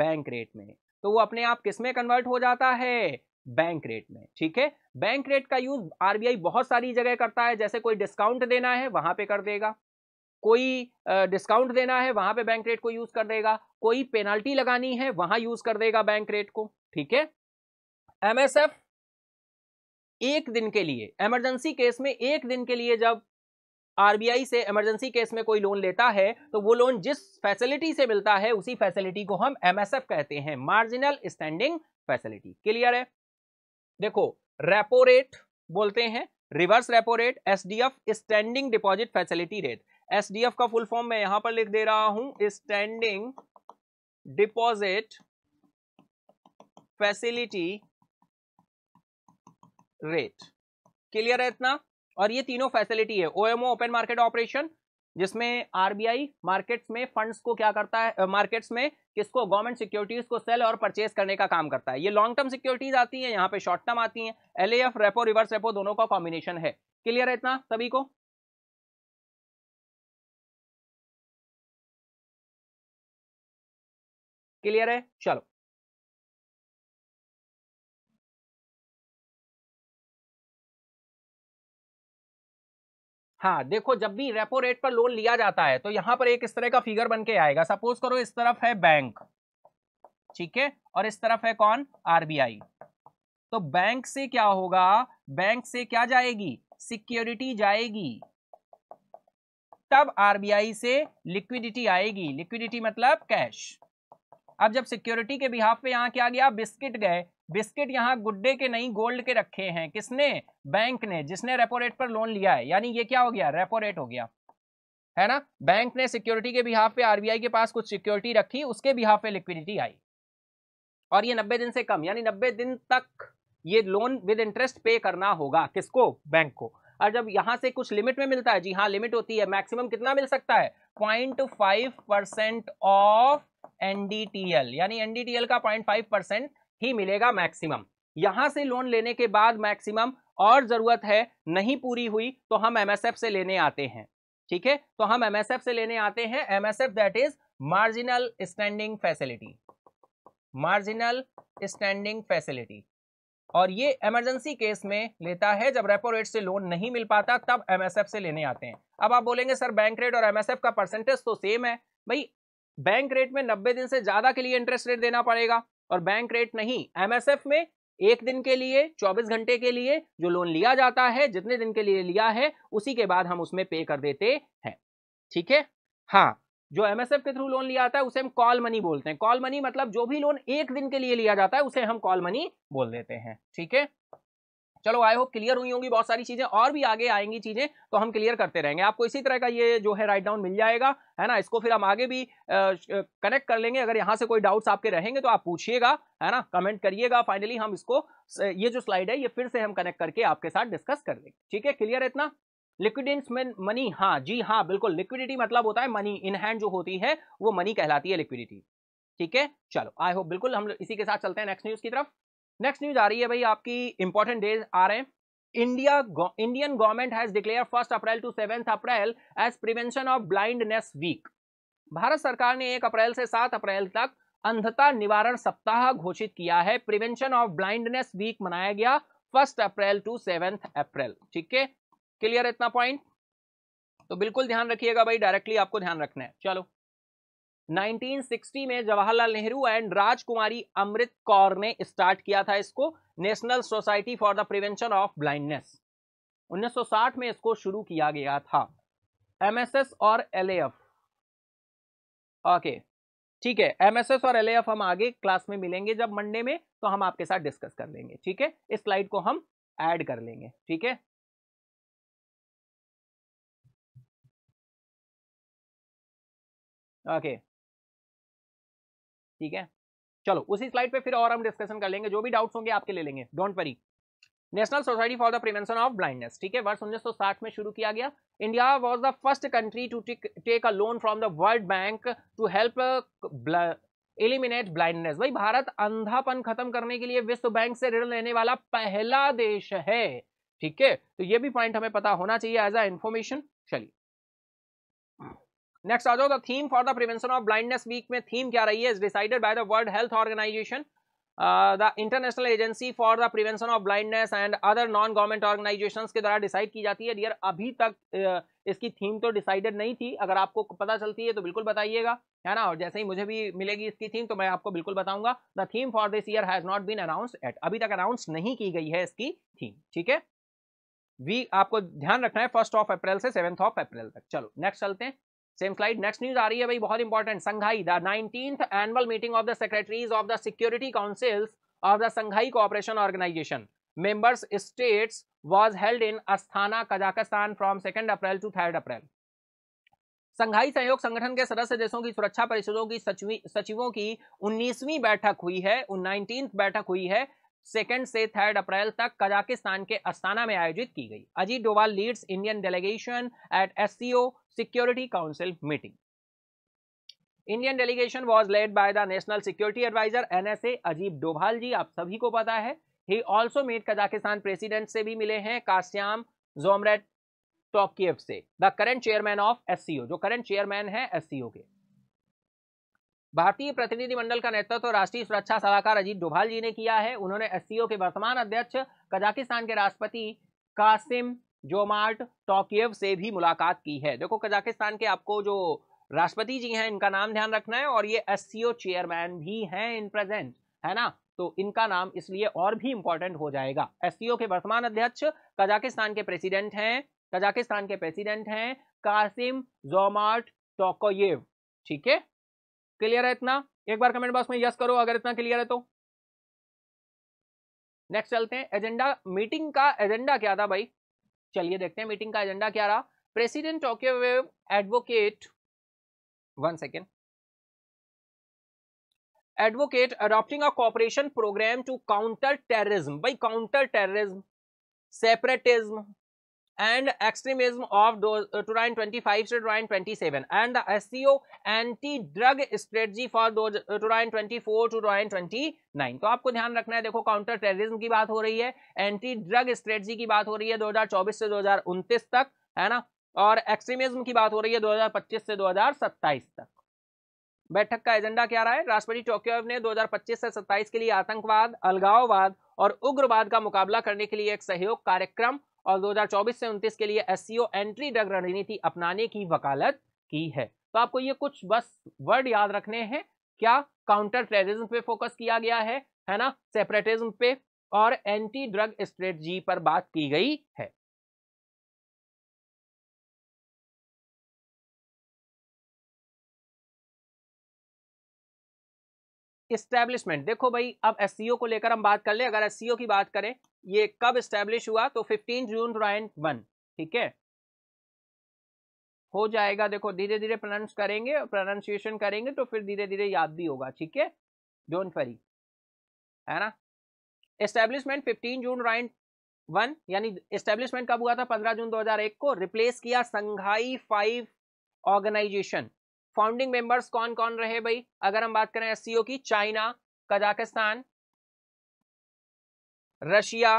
Speaker 1: बैंक रेट में तो वो अपने आप किसमें कन्वर्ट हो जाता है बैंक रेट में ठीक है बैंक रेट का यूज आरबीआई बहुत सारी जगह करता है जैसे कोई डिस्काउंट देना है वहां पे कर देगा कोई डिस्काउंट देना है वहां पे बैंक रेट को यूज कर देगा कोई पेनल्टी लगानी है वहां यूज कर देगा बैंक रेट को ठीक है एमएसएफ एक दिन के लिए इमरजेंसी केस में एक दिन के लिए जब आरबीआई से इमरजेंसी केस में कोई लोन लेता है तो वो लोन जिस फैसिलिटी से मिलता है उसी फैसिलिटी को हम एमएसएफ कहते हैं मार्जिनल स्टैंडिंग फैसिलिटी क्लियर है देखो रेपो रेट बोलते हैं reverse repo rate SDF standing deposit facility rate SDF का फुल फॉर्म मैं यहां पर लिख दे रहा हूं standing deposit facility rate clear है इतना और ये तीनों फैसिलिटी है ओएमओ ओपन मार्केट ऑपरेशन जिसमें आरबीआई मार्केट्स में फंड्स को क्या करता है मार्केट्स में किसको गवर्नमेंट सिक्योरिटीज को सेल और परचेज करने का काम करता है ये लॉन्ग टर्म सिक्योरिटीज आती हैं यहाँ पे शॉर्ट टर्म आती हैं एल रेपो रिवर्स रेपो दोनों का कॉम्बिनेशन है क्लियर है इतना सभी को
Speaker 2: क्लियर है चलो हाँ देखो
Speaker 1: जब भी रेपो रेट पर लोन लिया जाता है तो यहाँ पर एक इस तरह का फिगर बन के आएगा सपोज करो इस तरफ है बैंक ठीक है और इस तरफ है कौन आरबीआई तो बैंक से क्या होगा बैंक से क्या जाएगी सिक्योरिटी जाएगी तब आरबीआई से लिक्विडिटी आएगी लिक्विडिटी मतलब कैश अब जब सिक्योरिटी के बिहाफ पे यहाँ क्या गया बिस्किट गए बिस्किट यहाँ गुड्डे के नहीं गोल्ड के रखे हैं किसने बैंक ने जिसने रेपो रेट पर लोन लिया है यानी ये क्या हो गया रेपो रेट हो गया है ना बैंक ने सिक्योरिटी के बिहाफ पे आरबीआई के पास कुछ सिक्योरिटी रखी उसके बिहाफ पे लिक्विडिटी आई और ये नब्बे दिन से कम यानी नब्बे दिन तक ये लोन विद इंटरेस्ट पे करना होगा किसको बैंक को और जब यहाँ से कुछ लिमिट में मिलता है जी हाँ लिमिट होती है मैक्सिमम कितना मिल सकता है point five percent of NDTL यानी एनडीटीएल का 0.5 परसेंट ही मिलेगा मैक्सिमम यहां से लोन लेने के बाद मैक्सिमम और जरूरत है नहीं पूरी हुई तो हम एमएसएफ से लेने आते हैं ठीक है तो हम एमएसएफ से लेने आते हैं MSF that is marginal standing facility marginal standing facility और ये इमरजेंसी केस में लेता है जब रेपो रेट से लोन नहीं मिल पाता तब एमएसएफ से लेने आते हैं अब आप बोलेंगे सर बैंक रेट और एमएसएफ का परसेंटेज तो सेम है भाई बैंक रेट में नब्बे दिन से ज्यादा के लिए इंटरेस्ट रेट देना पड़ेगा और बैंक रेट नहीं एमएसएफ में एक दिन के लिए 24 घंटे के लिए जो लोन लिया जाता है जितने दिन के लिए लिया है उसी के बाद हम उसमें पे कर देते हैं ठीक है हाँ जो एमएसएफ के थ्रू लोन लिया जाता है उसे हम कॉल मनी बोलते हैं कॉल मनी मतलब जो भी लोन एक दिन के लिए लिया जाता है उसे हम कॉल मनी बोल देते हैं ठीक है चलो आई होप क्लियर हुई होंगी बहुत सारी चीजें और भी आगे आएंगी चीजें तो हम क्लियर करते रहेंगे आपको इसी तरह का ये जो है राइट डाउन मिल जाएगा है ना इसको फिर हम आगे भी कनेक्ट कर लेंगे अगर यहाँ से कोई डाउट्स आपके रहेंगे तो आप पूछिएगा है ना कमेंट करिएगा फाइनली हम इसको ये जो स्लाइड है ये फिर से हम कनेक्ट करके आपके साथ डिस्कस कर लेंगे ठीक है क्लियर है इतना लिक्विडेंस में मनी हाँ जी हाँ बिल्कुल लिक्विडिटी मतलब होता है मनी इन हैंड जो होती है वो मनी कहलाती है लिक्विडिटी ठीक है चलो आई होप बिल्कुल हम इसी के साथ चलते हैं नेक्स्ट न्यूज की तरफ नेक्स्ट न्यूज आ रही है भाई आपकी इंपॉर्टेंट डेज आ रहे हैं India Indian government has declare first April to 7th April as prevention of blindness week Bharat सरकार ने एक अप्रैल से सात अप्रैल तक अंधता निवारण सप्ताह घोषित किया है प्रिवेंशन ऑफ ब्लाइंडनेस वीक मनाया गया first April to seventh April ठीक है क्लियर इतना पॉइंट तो बिल्कुल ध्यान रखिएगा भाई डायरेक्टली आपको ध्यान रखना है चलो 1960 में जवाहरलाल नेहरू एंड राजकुमारी अमृत कौर ने स्टार्ट किया था इसको national society for the prevention of blindness 1960 में इसको शुरू किया गया था एमएसएस और एलएएफ ओके ठीक है एमएसएस और एलएएफ हम आगे क्लास में मिलेंगे जब मंडे में तो हम आपके साथ डिस्कस कर लेंगे ठीक है इस स्लाइड को हम एड कर लेंगे ठीक है ओके okay. ठीक है चलो उसी स्लाइड पे फिर और हम डिस्कशन कर लेंगे जो भी डाउट्स होंगे आपके ले लेंगे don't worry national society for the prevention of blindness ठीक है वर्ष 1960 में शुरू किया गया India was the first country to take a loan from the world bank to help eliminate blindness भाई भारत अंधापन खत्म करने के लिए विश्व बैंक से ऋण लेने वाला पहला देश है ठीक है तो ये भी पॉइंट हमें पता होना चाहिए एज अ इन्फॉर्मेशन चलिए नेक्स्ट आ जाओ the theme for the prevention of blindness week में थीम क्या रही है is decided by the world health organization the international agency for the prevention of blindness and other non government organization के द्वारा decide की जाती है डियर अभी तक uh, इसकी थीम तो डिसाइडेड नहीं थी अगर आपको पता चलती है तो बिल्कुल बताइएगा है ना और जैसे ही मुझे भी मिलेगी इसकी थीम तो मैं आपको बिल्कुल बताऊंगा the theme for this year has not been announce at अभी तक अनाउंस नहीं की गई है इसकी थीम ठीक है वी आपको ध्यान रखना है फर्स्ट ऑफ अप्रैल से सेवेंथ ऑफ अप्रैल तक चलो नेक्स्ट चलते हैं सेम स्लाइड नेक्स्ट न्यूज आ रही है भाई बहुत important Shanghai the nineteen annual meeting of the secretaries of the security councils of the Shanghai cooperation organization members states was held in Astana Kazakhstan from second April to third April Shanghai सहयोग संगठन के सदस्य देशों की सुरक्षा परिषदों की सचिवों की उन्नीसवीं बैठक हुई है नाइनटीन बैठक हुई है सेकेंड से थर्ड अप्रैल तक कजाकिस्तान के अस्ताना में आयोजित की गई Ajit Doval leads Indian delegation at SCO security council meeting Indian delegation was led by the national security adviser NSA Ajit Doval ji आप सभी को पता है ही ऑल्सो मेट कजाकिस्तान प्रेसिडेंट से भी मिले हैं कास्याम जोमरेट टोकियव से the current chairman of S जो करंट चेयरमैन है एस के भारतीय प्रतिनिधिमंडल का नेतृत्व तो राष्ट्रीय सुरक्षा सलाहकार अजीत डोभाल जी ने किया है उन्होंने एस के वर्तमान अध्यक्ष कजाकिस्तान के राष्ट्रपति कासिम जोमार्ट टॉकियव से भी मुलाकात की है देखो कजाकिस्तान के आपको जो राष्ट्रपति जी हैं इनका नाम ध्यान रखना है और ये एस चेयरमैन भी हैं इन प्रेजेंट है ना तो इनका नाम इसलिए और भी इंपॉर्टेंट हो जाएगा एस के वर्तमान अध्यक्ष कजाकिस्तान के प्रेसिडेंट हैं कजाकिस्तान के प्रेसिडेंट हैं कासिम जोमार्ट टोकोयेव ठीक है क्लियर है इतना एक बार कमेंट बॉक्स में यस करो अगर इतना क्लियर है तो नेक्स्ट चलते हैं एजेंडा मीटिंग का एजेंडा क्या था भाई चलिए देखते हैं मीटिंग का एजेंडा क्या रहा president Tokayev advocate one second advocate adopting a cooperation program to counter terrorism भाई counter terrorism separatism and extremism of 2025 uh, to 2027 and the SEO anti-drug strategy for 2024 uh, to 2029 तो आपको ध्यान रखना है देखो counter terrorism की बात हो रही है एंटी ड्रग स्ट्रेटजी की बात हो रही है 2024 से 2029 तक है ना और एक्सट्रीमिज्म की बात हो रही है 2025 से 2027 तक बैठक का एजेंडा क्या रहा है राष्ट्रपति टोक्यो ने 2025 से 27 के लिए आतंकवाद अलगाववाद और उग्रवाद का मुकाबला करने के लिए एक सहयोग कार्यक्रम और 2024 से 29 के लिए एस एंट्री ड्रग रणनीति अपनाने की वकालत की है तो आपको ये कुछ बस वर्ड याद रखने हैं क्या काउंटर टेररिज्म पे फोकस किया गया है है ना सेपरेटिज्म पे और एंटी ड्रग स्ट्रेटजी पर बात की गई है इस्टेब्लिशमेंट देखो भाई अब एस को लेकर हम बात कर ले अगर एस की बात करें ये कब इस्टेब्लिश हुआ तो 15 जून नाइन वन ठीक है हो जाएगा देखो धीरे धीरे प्रोनाउंस करेंगे प्रोनाउंसिएशन करेंगे तो फिर धीरे धीरे याद भी होगा ठीक है डोंट वरी है ना इस्टेब्लिशमेंट 15 जून नाइन वन यानी इस्टेब्लिशमेंट कब हुआ था 15 जून 2001 को रिप्लेस किया Shanghai five organization founding members कौन कौन रहे भाई अगर हम बात करें एस की China Kazakhstan Russia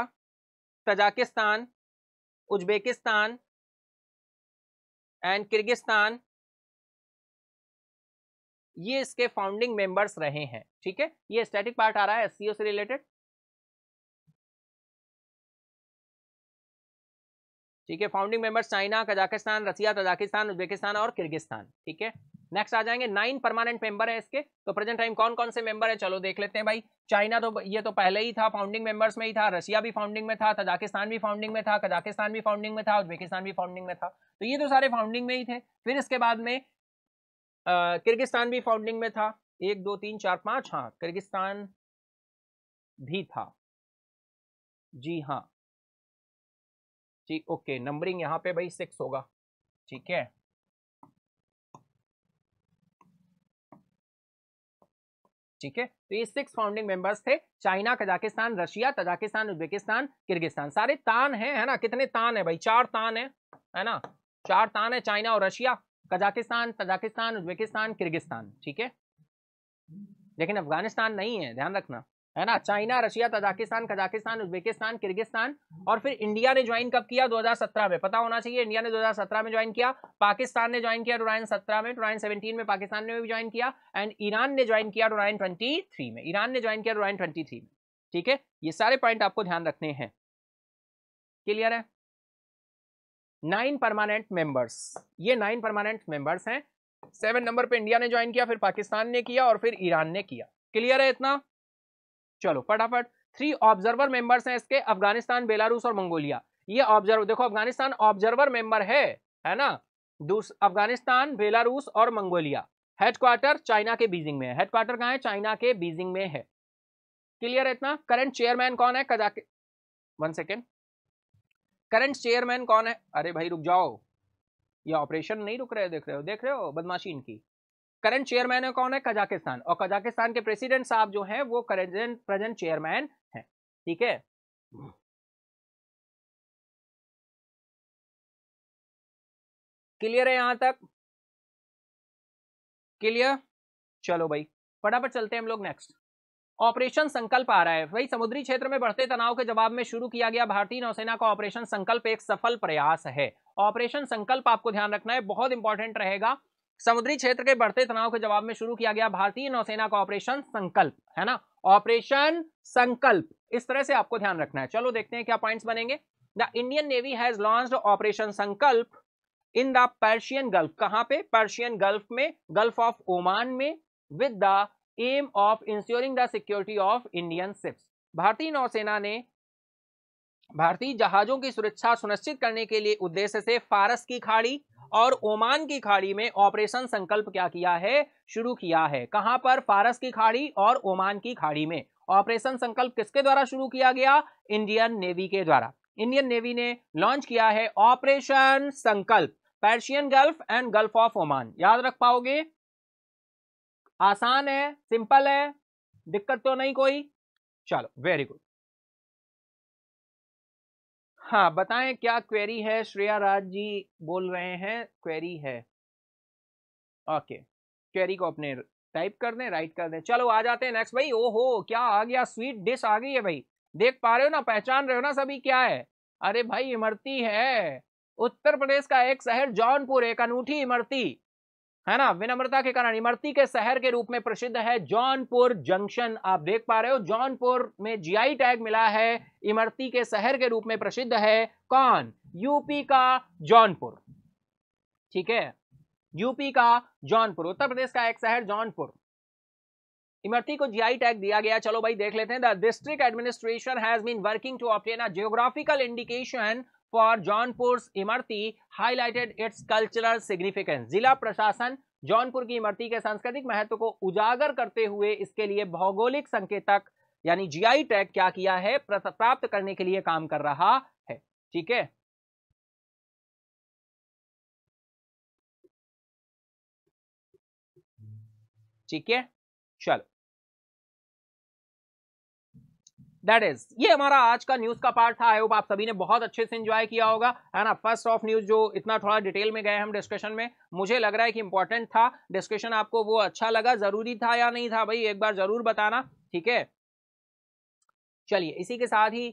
Speaker 2: Tajikistan Uzbekistan and Kyrgyzstan ये इसके फाउंडिंग मेंबर्स रहे हैं ठीक है ये स्टैटिक पार्ट आ रहा है एस से रिलेटेड
Speaker 1: ठीक है founding members China Kazakhstan Russia Tajikistan Uzbekistan और किर्गिस्तान ठीक है नेक्स्ट आ जाएंगे नाइन परमानेंट मेंबर है इसके तो प्रेजेंट टाइम कौन कौन से मेंबर है चलो देख लेते हैं भाई चाइना तो ये तो पहले ही था फाउंडिंग मेंबर्स में ही था रशिया भी फाउंडिंग में था तजाकिस्तान भी फाउंडिंग में था कजाकिस्तान भी फाउंडिंग में था उज्बेकिस्तान भी फाउंडिंग में था तो ये तो सारे फाउंडिंग में ही थे फिर इसके बाद में किर्गिस्तान भी फाउंडिंग में था एक दो तीन चार पांच हाँ किर्गिस्तान भी था जी
Speaker 2: हाँ जी ओके नंबरिंग यहाँ पे भाई सिक्स होगा ठीक है
Speaker 1: ठीक है तो ये सिक्स फाउंडिंग मेंबर्स थे China Kazakhstan Russia Tajikistan Uzbekistan Kyrgyzstan सारे तान है ना कितने तान है भाई चार तान है है ना चार तान है चाइना और Russia Kazakhstan Tajikistan Uzbekistan Kyrgyzstan ठीक है लेकिन अफगानिस्तान नहीं है ध्यान रखना है ना China Russia Tajikistan Kazakhstan Uzbekistan Kyrgyzstan और फिर इंडिया ने ज्वाइन कब किया 2017 में पता होना चाहिए इंडिया ने 2017 में ज्वाइन किया पाकिस्तान ने ज्वाइन किया टू सत्रह में टू सेवनटीन में पाकिस्तान ने भी ज्वाइन किया एंड ईरान ने ज्वाइन किया टू ट्वेंटी में ईरान ने ज्वाइन किया थ्री में ठीक है ये सारे पॉइंट आपको ध्यान रखने हैं क्लियर है नाइन परमानेंट मेंबर्स ये नाइन परमानेंट मेंबर्स हैं सेवन नंबर पे इंडिया ने ज्वाइन किया फिर पाकिस्तान ने किया और फिर ईरान ने किया क्लियर है इतना चलो फटाफट थ्री ऑब्जर्वर मेंबर्स हैं इसके अफगानिस्तान बेलारूस और मंगोलिया ये ऑब्जर्व देखो अफगानिस्तान ऑब्जर्वर मेंबर है है ना अफगानिस्तान बेलारूस और मंगोलिया हेडक्वार्टर चाइना के बीजिंग में है हेडक्वार्टर कहाँ है चाइना के बीजिंग में है क्लियर है इतना करंट चेयरमैन कौन है के वन सेकेंड करंट चेयरमैन कौन है अरे भाई रुक जाओ ये ऑपरेशन नहीं रुक रहे देख रहे हो देख रहे हो बदमाशी इनकी करंट चेयरमैन है कौन है कजाकिस्तान और कजाकिस्तान के प्रेसिडेंट साहब जो हैं वो करेंट प्रेजेंट चेयरमैन हैं ठीक है क्लियर है यहां तक क्लियर चलो भाई फटाफट चलते हैं हम लोग नेक्स्ट ऑपरेशन संकल्प आ रहा है भाई समुद्री क्षेत्र में बढ़ते तनाव के जवाब में शुरू किया गया भारतीय नौसेना का ऑपरेशन संकल्प एक सफल प्रयास है ऑपरेशन संकल्प आपको ध्यान रखना है बहुत इंपॉर्टेंट रहेगा समुद्री क्षेत्र के बढ़ते तनाव के जवाब में शुरू किया गया भारतीय नौसेना का ऑपरेशन संकल्प है ना ऑपरेशन संकल्प इस तरह से आपको ध्यान रखना है चलो देखते हैं क्या पॉइंट्स बनेंगे the Indian Navy has launch operation Sankalp in the Persian Gulf कहां पे पर्शियन गल्फ में गल्फ ऑफ ओमान में with the aim of ensuring the security of Indian ships भारतीय नौसेना ने भारतीय जहाजों की सुरक्षा सुनिश्चित करने के लिए उद्देश्य से फारस की खाड़ी और ओमान की खाड़ी में ऑपरेशन संकल्प क्या किया है शुरू किया है कहां पर फारस की खाड़ी और ओमान की खाड़ी में ऑपरेशन संकल्प किसके द्वारा शुरू किया गया इंडियन नेवी के द्वारा इंडियन नेवी ने लॉन्च किया है operation Sankalp Persian Gulf and Gulf of Oman याद रख पाओगे आसान है सिंपल
Speaker 2: है दिक्कत तो नहीं कोई चलो वेरी गुड
Speaker 1: हाँ बताएं क्या क्वेरी है श्रेया राज जी बोल रहे हैं क्वेरी है ओके क्वेरी को अपने टाइप कर दें राइट कर दें चलो आ जाते हैं नेक्स्ट भाई ओहो क्या आ गया स्वीट डिश आ गई है भाई देख पा रहे हो ना पहचान रहे हो ना सभी क्या है अरे भाई इमरती है उत्तर प्रदेश का एक शहर जौनपुर एक अनूठी इमरती है ना विनम्रता के कारण इमरती के शहर के रूप में प्रसिद्ध है जौनपुर जंक्शन आप देख पा रहे हो जौनपुर में जीआई टैग मिला है इमरती के शहर के रूप में प्रसिद्ध है कौन यूपी का जौनपुर ठीक है यूपी का जौनपुर उत्तर प्रदेश का एक शहर जौनपुर इमरती को जीआई टैग दिया गया चलो भाई देख लेते हैं the district administration has been working to obtain a geographical indication for Jaunpur imarti highlighted its cultural significance जिला प्रशासन जौनपुर की इमरती के सांस्कृतिक महत्व को उजागर करते हुए इसके लिए भौगोलिक संकेतक यानी जीआई टैग क्या किया है प्राप्त करने के लिए काम कर रहा है ठीक है
Speaker 2: ठीक है चलो
Speaker 1: दैट इज ये हमारा आज का न्यूज का पार्ट था आई होप आप सभी ने बहुत अच्छे से इंजॉय किया होगा है ना फर्स्ट ऑफ न्यूज जो इतना थोड़ा डिटेल में गए हम डिस्कशन में मुझे लग रहा है कि इंपॉर्टेंट था डिस्कशन आपको वो अच्छा लगा जरूरी था या नहीं था भाई एक बार जरूर बताना ठीक है चलिए इसी के साथ ही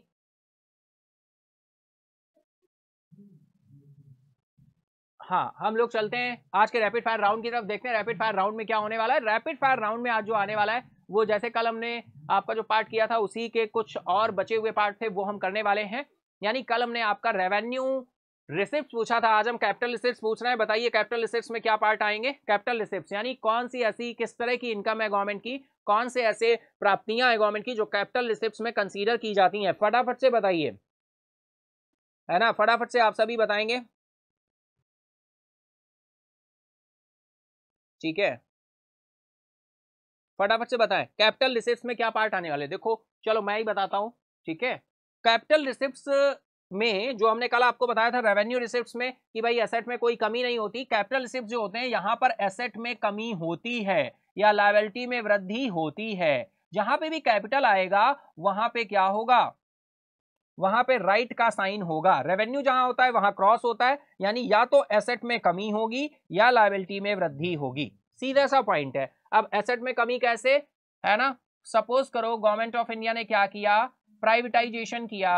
Speaker 1: हाँ हम लोग चलते हैं आज के रैपिड फायर राउंड की तरफ देखते हैं रैपिड फायर राउंड में क्या होने वाला है रैपिड फायर राउंड में आज जो आने वाला है वो जैसे कल हमने आपका जो पार्ट किया था उसी के कुछ और बचे हुए पार्ट थे वो हम करने वाले हैं यानी कल हमने आपका रेवेन्यू रिसिप्ट पूछा था आज हम कैपिटल रिसिप्ट पूछ रहे हैं बताइए कैपिटल रिसिप्ट में क्या पार्ट आएंगे कैपिटल रिसिप्ट यानी कौन सी ऐसी किस तरह की इनकम है गवर्नमेंट की कौन से ऐसे प्राप्तियां हैं गवर्नमेंट की जो कैपिटल रिसिप्ट में कंसीडर की जाती हैं फटाफट से बताइए है ना फटाफट से आप सभी बताएंगे
Speaker 2: ठीक है फटाफट से
Speaker 1: बताएं कैपिटल रिसिप्ट में क्या पार्ट आने वाले देखो चलो मैं ही बताता हूँ ठीक है कैपिटल रिसिप्ट में जो हमने कल आपको बताया था रेवेन्यू रिसिप्ट में कि भाई एसेट में कोई कमी नहीं होती कैपिटल रिसिप्ट जो होते हैं यहाँ पर एसेट में कमी होती है या लाइबिलिटी में वृद्धि होती है जहां पे भी कैपिटल आएगा वहां पे क्या होगा वहां पे राइट का साइन होगा रेवेन्यू जहां होता है वहां क्रॉस होता है यानी या तो एसेट में कमी होगी या लाइबिलिटी में वृद्धि होगी सीधा सा पॉइंट है अब एसेट में कमी कैसे है ना सपोज करो गवर्नमेंट ऑफ इंडिया ने क्या किया प्राइवेटाइजेशन किया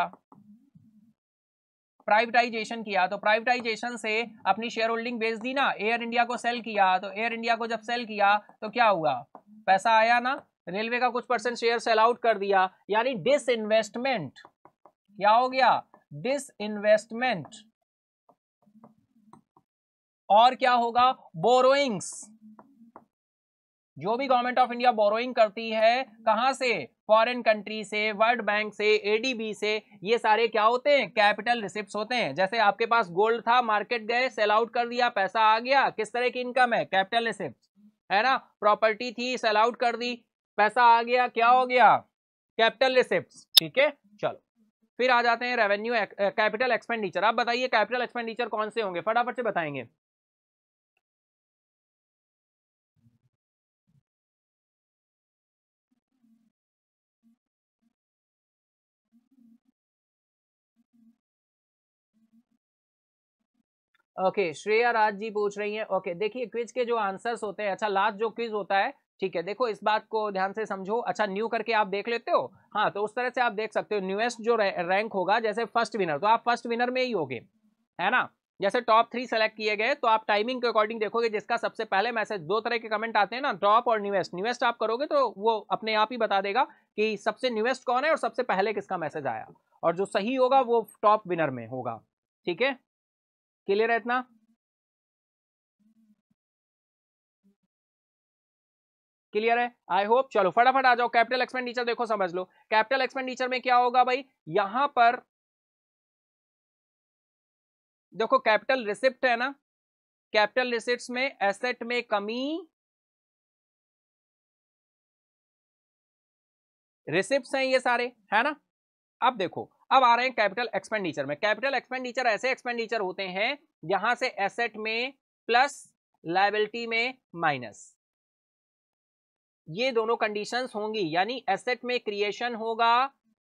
Speaker 1: प्राइवेटाइजेशन किया तो प्राइवेटाइजेशन से अपनी शेयर होल्डिंग बेच दी ना एयर इंडिया को सेल किया तो एयर इंडिया को जब सेल किया तो क्या हुआ पैसा आया ना रेलवे का कुछ परसेंट शेयर सेल आउट कर दिया यानी डिस इन्वेस्टमेंट क्या हो गया डिस इन्वेस्टमेंट और क्या होगा बोरोइंग्स जो भी गवर्नमेंट ऑफ इंडिया बोरोइंग करती है कहां से फॉरेन कंट्री से वर्ल्ड बैंक से एडीबी से ये सारे क्या होते हैं कैपिटल रिसिप्ट होते हैं जैसे आपके पास गोल्ड था मार्केट गए सेल आउट कर दिया पैसा आ गया किस तरह की इनकम है कैपिटल रिसिप्ट है ना प्रॉपर्टी थी सेल आउट कर दी पैसा आ गया क्या हो गया कैपिटल रिसिप्ट ठीक है चलो फिर आ जाते हैं रेवेन्यू कैपिटल एक्सपेंडिचर आप बताइए कैपिटल एक्सपेंडिचर कौन से होंगे फटाफट से बताएंगे ओके श्रेया राज जी पूछ रही हैं ओके देखिए क्विज के जो आंसर्स होते हैं अच्छा लास्ट जो क्विज होता है ठीक है देखो इस बात को ध्यान से समझो अच्छा न्यू करके आप देख लेते हो हाँ तो उस तरह से आप देख सकते हो न्यूएस्ट जो रैंक होगा जैसे फर्स्ट विनर तो आप फर्स्ट विनर में ही होगे है ना जैसे टॉप थ्री सेलेक्ट किए गए तो आप टाइमिंग के अकॉर्डिंग देखोगे जिसका सबसे पहले मैसेज दो तरह के कमेंट आते हैं ना टॉप और न्यूएस्ट न्यूएस्ट आप करोगे तो वो अपने आप ही बता देगा कि सबसे न्यूएस्ट कौन है और सबसे पहले किसका मैसेज आया और जो सही होगा वो टॉप विनर में होगा ठीक है क्लियर है इतना
Speaker 2: क्लियर है आई होप चलो फटाफट आ जाओ कैपिटल एक्सपेंडिचर देखो समझ लो कैपिटल एक्सपेंडिचर में क्या होगा भाई यहां पर देखो कैपिटल रिसिप्ट है ना कैपिटल रिसिप्ट में एसेट में कमी
Speaker 1: रिसिप्ट हैं ये सारे है ना अब देखो अब आ रहे हैं कैपिटल एक्सपेंडिचर में कैपिटल एक्सपेंडिचर ऐसे एक्सपेंडिचर होते हैं जहां से एसेट में प्लस लाइबिलिटी में माइनस ये दोनों कंडीशंस होंगी यानी एसेट में क्रिएशन होगा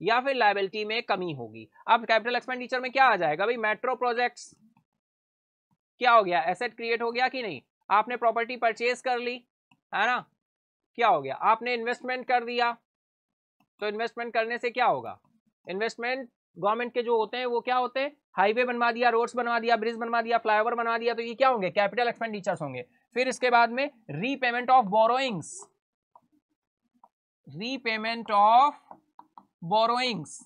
Speaker 1: या फिर लाइबिलिटी में कमी होगी अब कैपिटल एक्सपेंडिचर में क्या आ जाएगा भाई मेट्रो प्रोजेक्ट्स क्या हो गया एसेट क्रिएट हो गया कि नहीं आपने प्रॉपर्टी परचेज कर ली है ना क्या हो गया आपने इन्वेस्टमेंट कर दिया तो इन्वेस्टमेंट करने से क्या होगा इन्वेस्टमेंट गवर्नमेंट के जो होते हैं वो क्या होते हैं हाईवे बनवा दिया रोड्स बनवा दिया ब्रिज बनवा दिया फ्लाईओवर बनवा दिया तो ये क्या होंगे कैपिटल एक्सपेंडिचर्स होंगे फिर इसके बाद में repayment of borrowings repayment of borrowings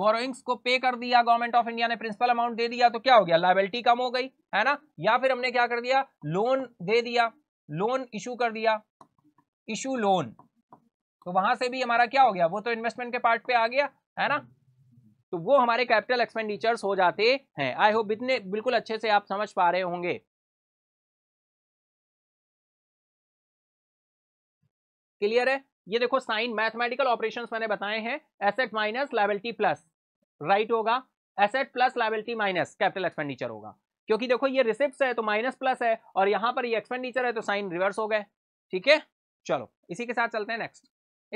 Speaker 1: borrowings को पे कर दिया गवर्नमेंट ऑफ इंडिया ने प्रिंसिपल अमाउंट दे दिया तो क्या हो गया लाइबिलिटी कम हो गई है ना या फिर हमने क्या कर दिया लोन दे दिया लोन इशू कर दिया इशू लोन तो वहां से भी हमारा क्या हो गया वो तो इन्वेस्टमेंट के पार्ट पे आ गया है ना तो वो हमारे कैपिटल एक्सपेंडिचर्स हो जाते हैं आई होप इतने बिल्कुल अच्छे से आप समझ पा रहे होंगे क्लियर है ये देखो साइन मैथमेटिकल ऑपरेशंस मैंने बताए हैं asset minus liability plus right होगा asset plus liability minus capital expenditure होगा क्योंकि देखो ये रिसिप्ट है तो माइनस प्लस है और यहां पर ये एक्सपेंडिचर है तो साइन रिवर्स हो गए ठीक है चलो इसी के साथ चलते हैं नेक्स्ट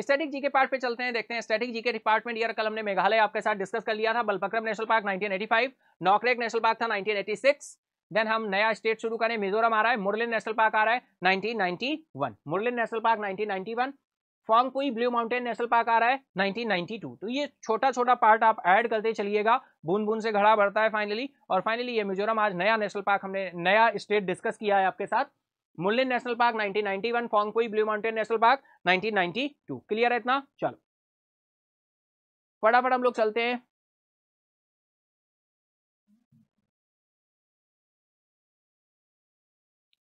Speaker 1: स्टैटिक जी के पार्ट पे चलते हैं देखते हैं स्टैटिक जी के डिपार्टमेंट ईयर कल हमने मेघालय आपके साथ डिस्कस कर लिया था Balpakram national park 1985 Nokrek national park था 1986 देन हम नया स्टेट शुरू करें मिजोरम आ रहा है मुरलिन नेशनल पार्क आ रहा है 1991 Murlen national park 1991 ninety blue mountain national park आ रहा है नाइनटीन तो ये छोटा छोटा पार्ट आप ऐड करते चलिएगा बूंद बूंद से घड़ा बढ़ता है फाइनली और फाइनली ये मिजोरम आज नया नेशनल पार्क हमने नया स्टेट डिस्कस किया है आपके साथ Murlen national park 1991 Phawngpui blue mountain national park 1992 clear है इतना चलो फटाफट हम लोग चलते हैं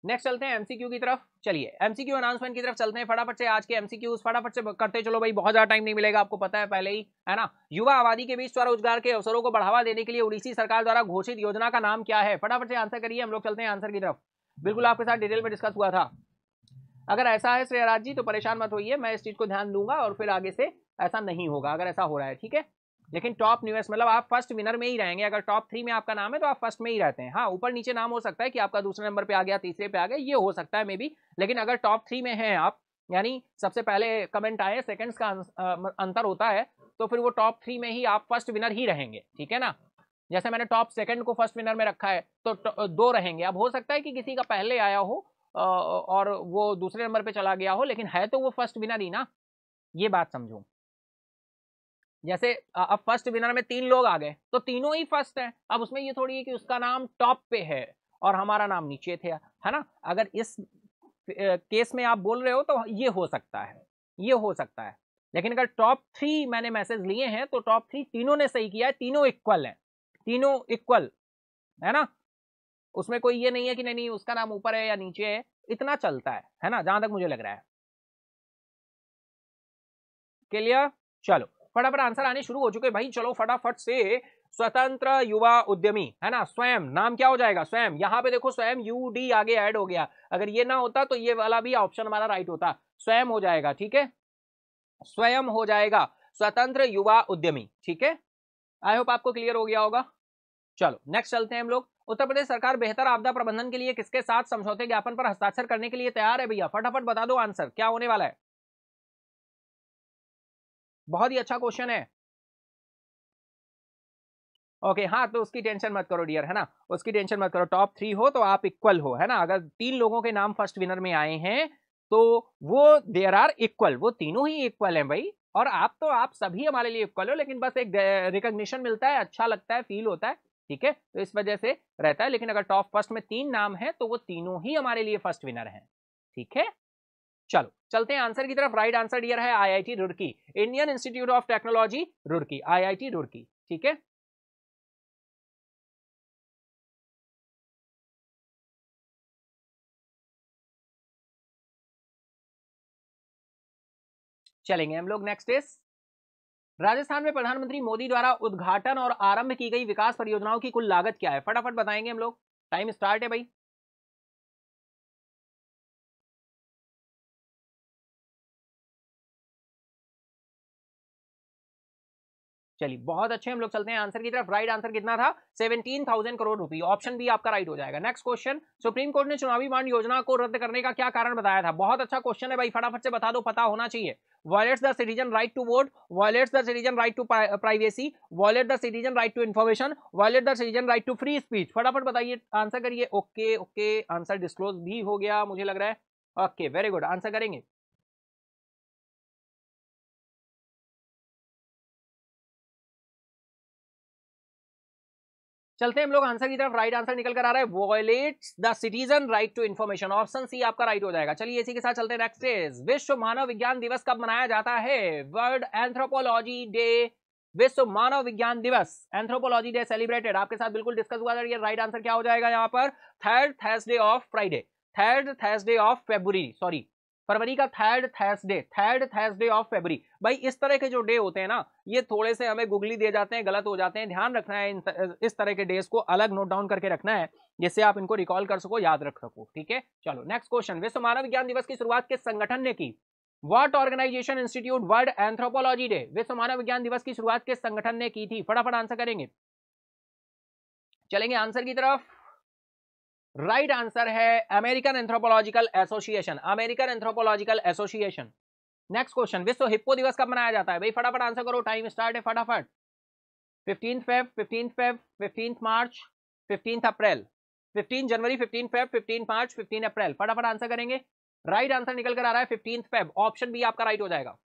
Speaker 1: नेक्स्ट चलते हैं एमसीक्यू की तरफ चलिए एमसीक्यू अनाउंसमेंट की तरफ चलते हैं फटाफट से आज के एमसीक्यू फटाफट से करते चलो भाई बहुत ज्यादा टाइम नहीं मिलेगा आपको पता है पहले ही है ना युवा आबादी के बीच स्वरोजगार के अवसरों को बढ़ावा देने के लिए उड़ीसी सरकार द्वारा घोषित योजना का नाम क्या है फटाफट से आंसर करिए हम लोग चलते हैं आंसर की तरफ बिल्कुल आपके साथ डिटेल में डिस्कस हुआ था अगर ऐसा है श्रेयराज जी तो परेशान मत होइए मैं इस चीज़ को ध्यान दूंगा और फिर आगे से ऐसा नहीं होगा अगर ऐसा हो रहा है ठीक है लेकिन टॉप न्यूएस मतलब आप फर्स्ट विनर में ही रहेंगे अगर टॉप थ्री में आपका नाम है तो आप फर्स्ट में ही रहते हैं हाँ ऊपर नीचे नाम हो सकता है कि आपका दूसरे नंबर पे आ गया तीसरे पे आ गया ये हो सकता है मे बी लेकिन अगर टॉप थ्री में हैं आप यानी सबसे पहले कमेंट आए सेकंड्स का अंतर होता है तो फिर वो टॉप थ्री में ही आप फर्स्ट विनर ही रहेंगे ठीक है ना जैसे मैंने टॉप सेकंड को फर्स्ट विनर में रखा है तो दो रहेंगे अब हो सकता है कि किसी का पहले आया हो और वो दूसरे नंबर पे चला गया हो लेकिन है तो वो फर्स्ट विनर ही ना ये बात समझो जैसे अब फर्स्ट विनर में तीन लोग आ गए तो तीनों ही फर्स्ट हैं अब उसमें ये थोड़ी है कि उसका नाम टॉप पे है और हमारा नाम नीचे थे है ना अगर इस केस में आप बोल रहे हो तो ये हो सकता है ये हो सकता है लेकिन अगर टॉप थ्री मैंने मैसेज लिए हैं तो टॉप थ्री तीनों ने सही किया है तीनों इक्वल हैं तीनों इक्वल है ना उसमें कोई ये नहीं है कि नहीं नहीं उसका नाम ऊपर है या नीचे है इतना चलता है है ना जहां तक मुझे लग रहा है क्लियर चलो फटाफट आंसर आने शुरू हो चुके भाई चलो फटाफट से स्वतंत्र युवा उद्यमी है ना स्वयं नाम क्या हो जाएगा स्वयं यहाँ पे देखो स्वयं यू डी आगे ऐड हो गया अगर ये ना होता तो ये वाला भी ऑप्शन हमारा राइट होता स्वयं हो जाएगा ठीक है स्वयं हो जाएगा स्वतंत्र युवा उद्यमी ठीक है आई होप आपको क्लियर हो गया होगा चलो नेक्स्ट चलते हैं हम लोग उत्तर प्रदेश सरकार बेहतर आपदा प्रबंधन के लिए किसके साथ समझौते ज्ञापन पर हस्ताक्षर करने के लिए तैयार है भैया फटाफट बता दो आंसर क्या होने वाला है
Speaker 2: बहुत ही अच्छा क्वेश्चन है
Speaker 1: ओके हाँ तो उसकी टेंशन मत करो डियर है ना उसकी टेंशन मत करो टॉप थ्री हो तो आप इक्वल हो है ना अगर तीन लोगों के नाम फर्स्ट विनर में आए हैं तो वो देर आर इक्वल वो तीनों ही इक्वल हैं भाई और आप तो आप सभी हमारे लिए इक्वल हो लेकिन बस एक रिकग्निशन मिलता है अच्छा लगता है फील होता है ठीक है तो इस वजह से रहता है लेकिन अगर टॉप फर्स्ट में तीन नाम है तो वो तीनों ही हमारे लिए फर्स्ट विनर हैं ठीक है चलो चलते हैं आंसर की तरफ राइट आंसर डियर है IIT Roorkee Indian Institute of Technology Roorkee IIT Roorkee ठीक है चलेंगे हम लोग नेक्स्ट इज राजस्थान में प्रधानमंत्री मोदी द्वारा उद्घाटन और आरंभ की गई विकास परियोजनाओं की कुल लागत क्या है फटाफट बताएंगे हम लोग टाइम स्टार्ट है भाई
Speaker 2: चलिए बहुत अच्छे हम लोग चलते हैं आंसर की
Speaker 1: तरफ राइट आंसर कितना था सेवनटीन थाउजेंड करोड़ रुपए ऑप्शन भी आपका राइट हो जाएगा नेक्स्ट क्वेश्चन सुप्रीम कोर्ट ने चुनावी बांड योजना को रद्द करने का क्या कारण बताया था बहुत अच्छा क्वेश्चन है भाई फटाफट से बता दो पता होना चाहिए violates the citizen right to vote violates the citizen right to privacy violate the citizen right to information violate the citizen right to free speech फटाफट बताइए आंसर करिए ओके ओके आंसर डिस्क्लोज भी हो गया मुझे लग रहा है ओके वेरी गुड आंसर करेंगे चलते हैं हम लोग आंसर की तरफ राइट आंसर निकल कर आ रहा है violate the citizen right to information option C आपका राइट हो जाएगा चलिए इसी के साथ चलते हैं नेक्स्ट इज विश्व मानव विज्ञान दिवस कब मनाया जाता है वर्ल्ड एंथ्रोपोलॉजी डे विश्व मानव विज्ञान दिवस एंथ्रोपोलॉजी डे सेलिब्रेटेड आपके साथ बिल्कुल डिस्कस हुआ था राइट आंसर क्या हो जाएगा यहाँ पर third Thursday of Friday third Thursday of February sorry फरवरी का third Thursday third Thursday of February भाई इस तरह के जो डे होते हैं ना ये थोड़े से हमें गुगली दे जाते हैं गलत हो जाते हैं ध्यान रखना है इस तरह के डेज को अलग नोट डाउन करके रखना है जिससे आप इनको रिकॉल कर सको याद रख सको ठीक है चलो नेक्स्ट क्वेश्चन विश्व मानव विज्ञान दिवस की शुरुआत किस संगठन ने की world organization institute world anthropology day विश्व मानव विज्ञान दिवस की शुरुआत किस संगठन ने की थी फटाफट आंसर करेंगे चलेंगे आंसर की तरफ राइट आंसर है American Anthropological Association American Anthropological Association next question विश्व हिप्पो दिवस कब मनाया जाता है भाई फटाफट आंसर करो टाइम स्टार्ट है फटाफट fifteen Feb fifteen Feb fifteen March fifteen April fifteen जनवरी fifteen Feb fifteen March fifteen April फटाफट आंसर करेंगे राइट आंसर निकल कर आ रहा है फिफ्टीन फेब ऑप्शन बी आपका राइट हो जाएगा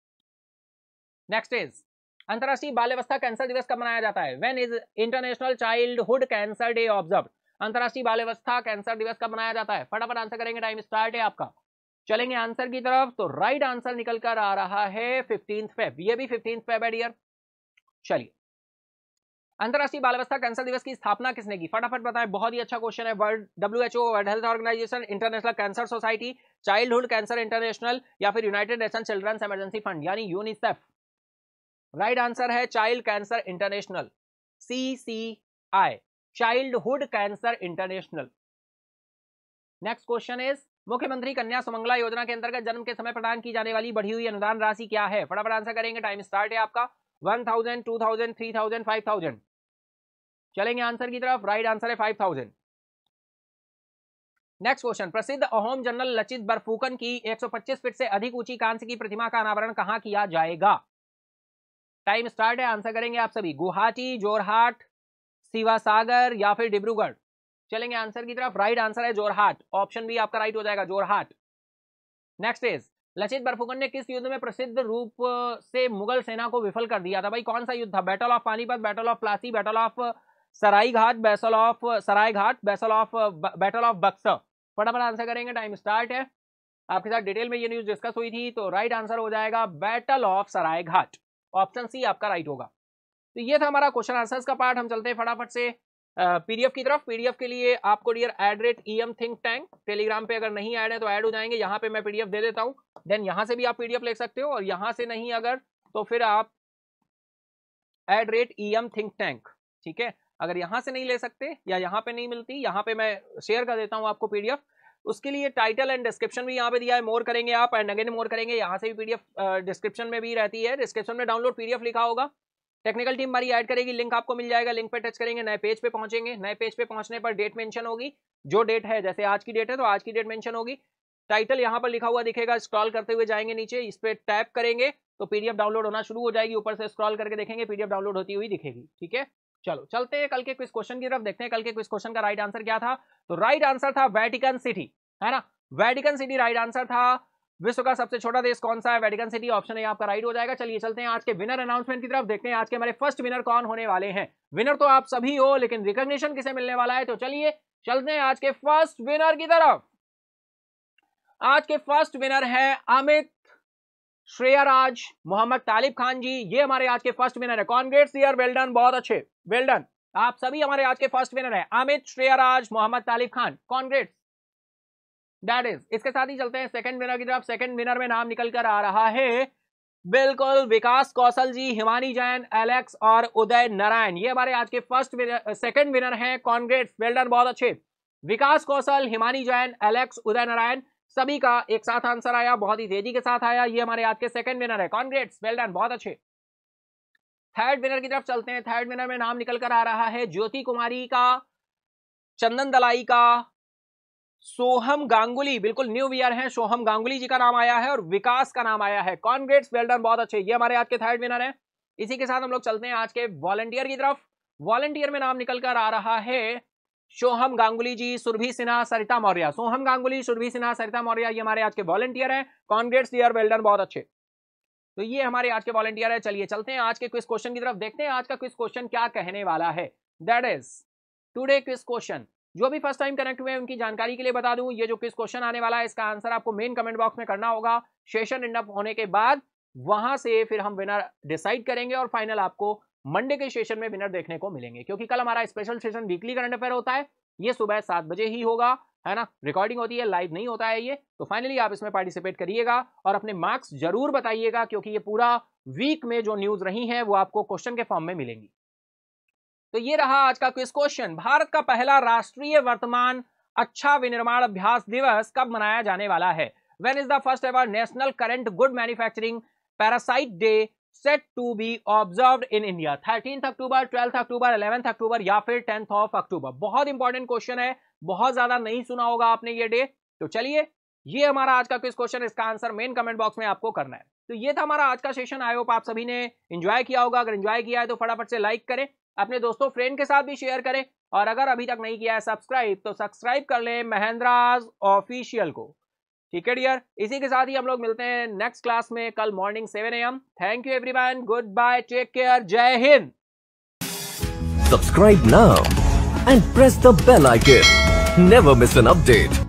Speaker 1: नेक्स्ट इज अंतर्राष्ट्रीय बाल्यवस्था कैंसर दिवस कब मनाया जाता है when is international childhood cancer day observe अंतर्राष्ट्रीय व्यवस्था कैंसर दिवस कब मनाया जाता है फटाफट आंसर करेंगे टाइम स्टार्ट है आपका चलेंगे आंसर की तरफ तो राइट आंसर निकल कर आ रहा है फिफ्टीन फेब ये भी फिफ्टीन फेब है डियर चलिए अंतर्राष्ट्रीय बालावस्था कैंसर दिवस की स्थापना किसने की फटाफट बताएं बहुत ही अच्छा क्वेश्चन है world H O world health organization international cancer society childhood cancer international या फिर United Nation children's emergency fund यानी यूनिसेफ राइट आंसर है child cancer international C C I childhood cancer international next question is मुख्यमंत्री कन्या सुमंगला योजना के अंतर्गत जन्म के समय प्रदान की जाने वाली बढ़ी हुई अनुदान राशि क्या है फटाफट आंसर करेंगे टाइम स्टार्ट है आपका one thousand two thousand three thousand five thousand चलेंगे आंसर की तरफ राइट आंसर है फाइव थाउजेंड नेक्स्ट क्वेश्चन प्रसिद्ध अहोम जनरल लचित बरफूकन की 125 फीट से अधिक ऊंची कांस्य की प्रतिमा का अनावरण कहाँ किया जाएगा टाइम स्टार्ट है आंसर करेंगे आप सभी गुवाहाटी जोरहाट सिवा सागर या फिर डिब्रूगढ़ चलेंगे आंसर की तरफ राइट आंसर है जोरहाट ऑप्शन भी आपका राइट हो जाएगा जोरहाट नेक्स्ट इज लचित बर्फुकन ने किस युद्ध में प्रसिद्ध रूप से मुगल सेना को विफल कर दिया था भाई कौन सा युद्ध था battle of Panipat battle of Plassey battle of Saraighat battle of Sarai Ghat battle of battle of Buxar फटाफट आंसर करेंगे टाइम स्टार्ट है आपके साथ डिटेल में ये न्यूज डिस्कस हुई थी तो राइट आंसर हो जाएगा battle of Saraighat option C आपका राइट होगा तो ये था हमारा क्वेश्चन आंसर्स का पार्ट हम चलते हैं फटाफट से पीडीएफ की तरफ पीडीएफ के लिए आपको dear at rate E M think tank Telegram पे अगर नहीं ऐड है तो ऐड हो जाएंगे यहाँ पे मैं पीडीएफ दे देता हूँ देन यहाँ से भी आप पीडीएफ ले सकते हो और यहाँ से नहीं अगर तो फिर आप at rate E M think tank ठीक है अगर यहाँ से नहीं ले सकते या यहाँ पे नहीं मिलती यहाँ पे मैं शेयर कर देता हूँ आपको पीडीएफ उसके लिए टाइटल एंड डिस्क्रिप्शन भी यहाँ पे दिया है मोर करेंगे आप एंड अगेन मोर करेंगे यहाँ से भी पीडीएफ डिस्क्रिप्शन में भी रहती है डिस्क्रिप्शन में डाउनलोड पीडीएफ लिखा होगा टेक्निकल टीम हमारी ऐड करेगी लिंक आपको मिल जाएगा लिंक पे टच करेंगे नए पेज पे पहुंचेंगे नए पेज पे पहुंचने पर डेट मेंशन होगी जो डेट है जैसे आज की डेट है तो आज की डेट मेंशन होगी टाइटल यहाँ पर लिखा हुआ दिखेगा स्क्रॉल करते हुए जाएंगे नीचे इस पर टैप करेंगे तो पीडीएफ डाउनलोड होना शुरू हो जाएगी ऊपर से स्क्रॉल करके देखेंगे पीडीएफ डाउनलोड होती हुई दिखेगी ठीक है चलो चलते हैं कल के क्विज क्वेश्चन की तरफ देखते हैं कल के क्विज क्वेश्चन का राइट आंसर क्या था तो राइट आंसर था वेटिकन सिटी है ना वेटिकन सिटी राइट आंसर था विश्व का सबसे छोटा देश कौन सा है वेटिकन सिटी ऑप्शन है आपका राइट हो जाएगा चलिए चलते हैं आज के विनर अनाउंसमेंट की तरफ देखते हैं आज के हमारे फर्स्ट विनर कौन होने वाले हैं विनर तो आप सभी हो लेकिन रिकॉग्निशन किसे मिलने वाला है तो चलिए चलते हैं आज के फर्स्ट विनर की तरफ आज के फर्स्ट विनर है अमित श्रेया राज मोहम्मद तालिब खान जी ये हमारे आज के फर्स्ट विनर है कॉन्ग्रेट्स यार वेल्डन बहुत अच्छे वेल्डन आप सभी हमारे आज के फर्स्ट विनर है Amit Shreya Raj Mohammad Talib Khan congrats that is इसके साथ ही चलते हैं सेकंड विनर की तरफ सेकंड विनर में नाम निकल कर आ रहा है बिल्कुल विकास कौशल जी हिमानी जैन एलेक्स और उदय नारायण ये हमारे आज के फर्स्ट विनर सेकंड विनर हैं कॉन्ग्रेट वेल्डन बहुत अच्छे विकास कौशल हिमानी जैन एलेक्स उदय नारायण सभी का एक साथ आंसर आया बहुत ही तेजी के साथ आया ये हमारे आज के सेकंड विनर है कॉन्ग्रेट्स वेल्डन बहुत अच्छे थर्ड विनर की तरफ चलते हैं थर्ड विनर में नाम निकल कर आ रहा है ज्योति कुमारी का चंदन दलाई का सोहम गांगुली बिल्कुल न्यू वियर हैं सोहम गांगुली जी का नाम आया है और विकास का नाम आया है कॉन्ग्रेट्स वेल्डन बहुत अच्छे ये हमारे आज के थर्ड विनर है इसी के साथ हम लोग चलते हैं आज के वॉलेंटियर की तरफ वॉलेंटियर में नाम निकल कर आ रहा है सोहम गांगुली जी सुरभि सिन्हा सरिता मौर्य सोहम गांगुली सुरभि सिन्हा सरिता मौर्य ये हमारे आज के वॉलेंटियर हैं कॉन्ग्रेट्स डियर वेल्डन बहुत अच्छे तो ये हमारे आज के वॉलेंटियर है चलिए चलते हैं आज के क्विज क्वेश्चन की तरफ देखते हैं आज का क्विज क्वेश्चन क्या कहने वाला है that is today quiz question जो भी फर्स्ट टाइम कनेक्ट हुए हैं उनकी जानकारी के लिए बता दूं ये जो किस क्वेश्चन आने वाला है इसका आंसर आपको मेन कमेंट बॉक्स में करना होगा सेशन एंड अप होने के बाद वहां से फिर हम विनर डिसाइड करेंगे और फाइनल आपको मंडे के सेशन में विनर देखने को मिलेंगे क्योंकि कल हमारा special session weekly current affair होता है ये सुबह सात बजे ही होगा है ना रिकॉर्डिंग होती है लाइव नहीं होता है ये तो फाइनली आप इसमें पार्टिसिपेट करिएगा और अपने मार्क्स जरूर बताइएगा क्योंकि ये पूरा वीक में जो न्यूज रही है वो आपको क्वेश्चन के फॉर्म में मिलेंगी तो ये रहा आज का क्विज क्वेश्चन भारत का पहला राष्ट्रीय वर्तमान अच्छा विनिर्माण अभ्यास दिवस कब मनाया जाने वाला है when is the first ever national current good manufacturing parasite day set to be observe in India thirteen October twelfth October eleventh October या फिर टेंथ ऑफ अक्टूबर बहुत इंपॉर्टेंट क्वेश्चन है बहुत ज्यादा नहीं सुना होगा आपने ये डे तो चलिए ये हमारा आज का क्विज क्वेश्चन इसका आंसर मेन कमेंट बॉक्स में आपको करना है तो ये था हमारा आज का सेशन आयोप आप सभी ने एंजॉय किया होगा अगर एंजॉय किया है तो फटाफट से लाइक करें अपने दोस्तों फ्रेंड के साथ भी शेयर करें और अगर अभी तक नहीं किया है सब्सक्राइब तो सब्सक्राइब कर लें महेंद्राज ऑफिशियल को ठीक है डियर इसी के साथ ही हम लोग मिलते हैं नेक्स्ट क्लास में कल morning seven AM thank you everyone good bye take care जय हिंद
Speaker 2: subscribe now and press the bell icon never miss an update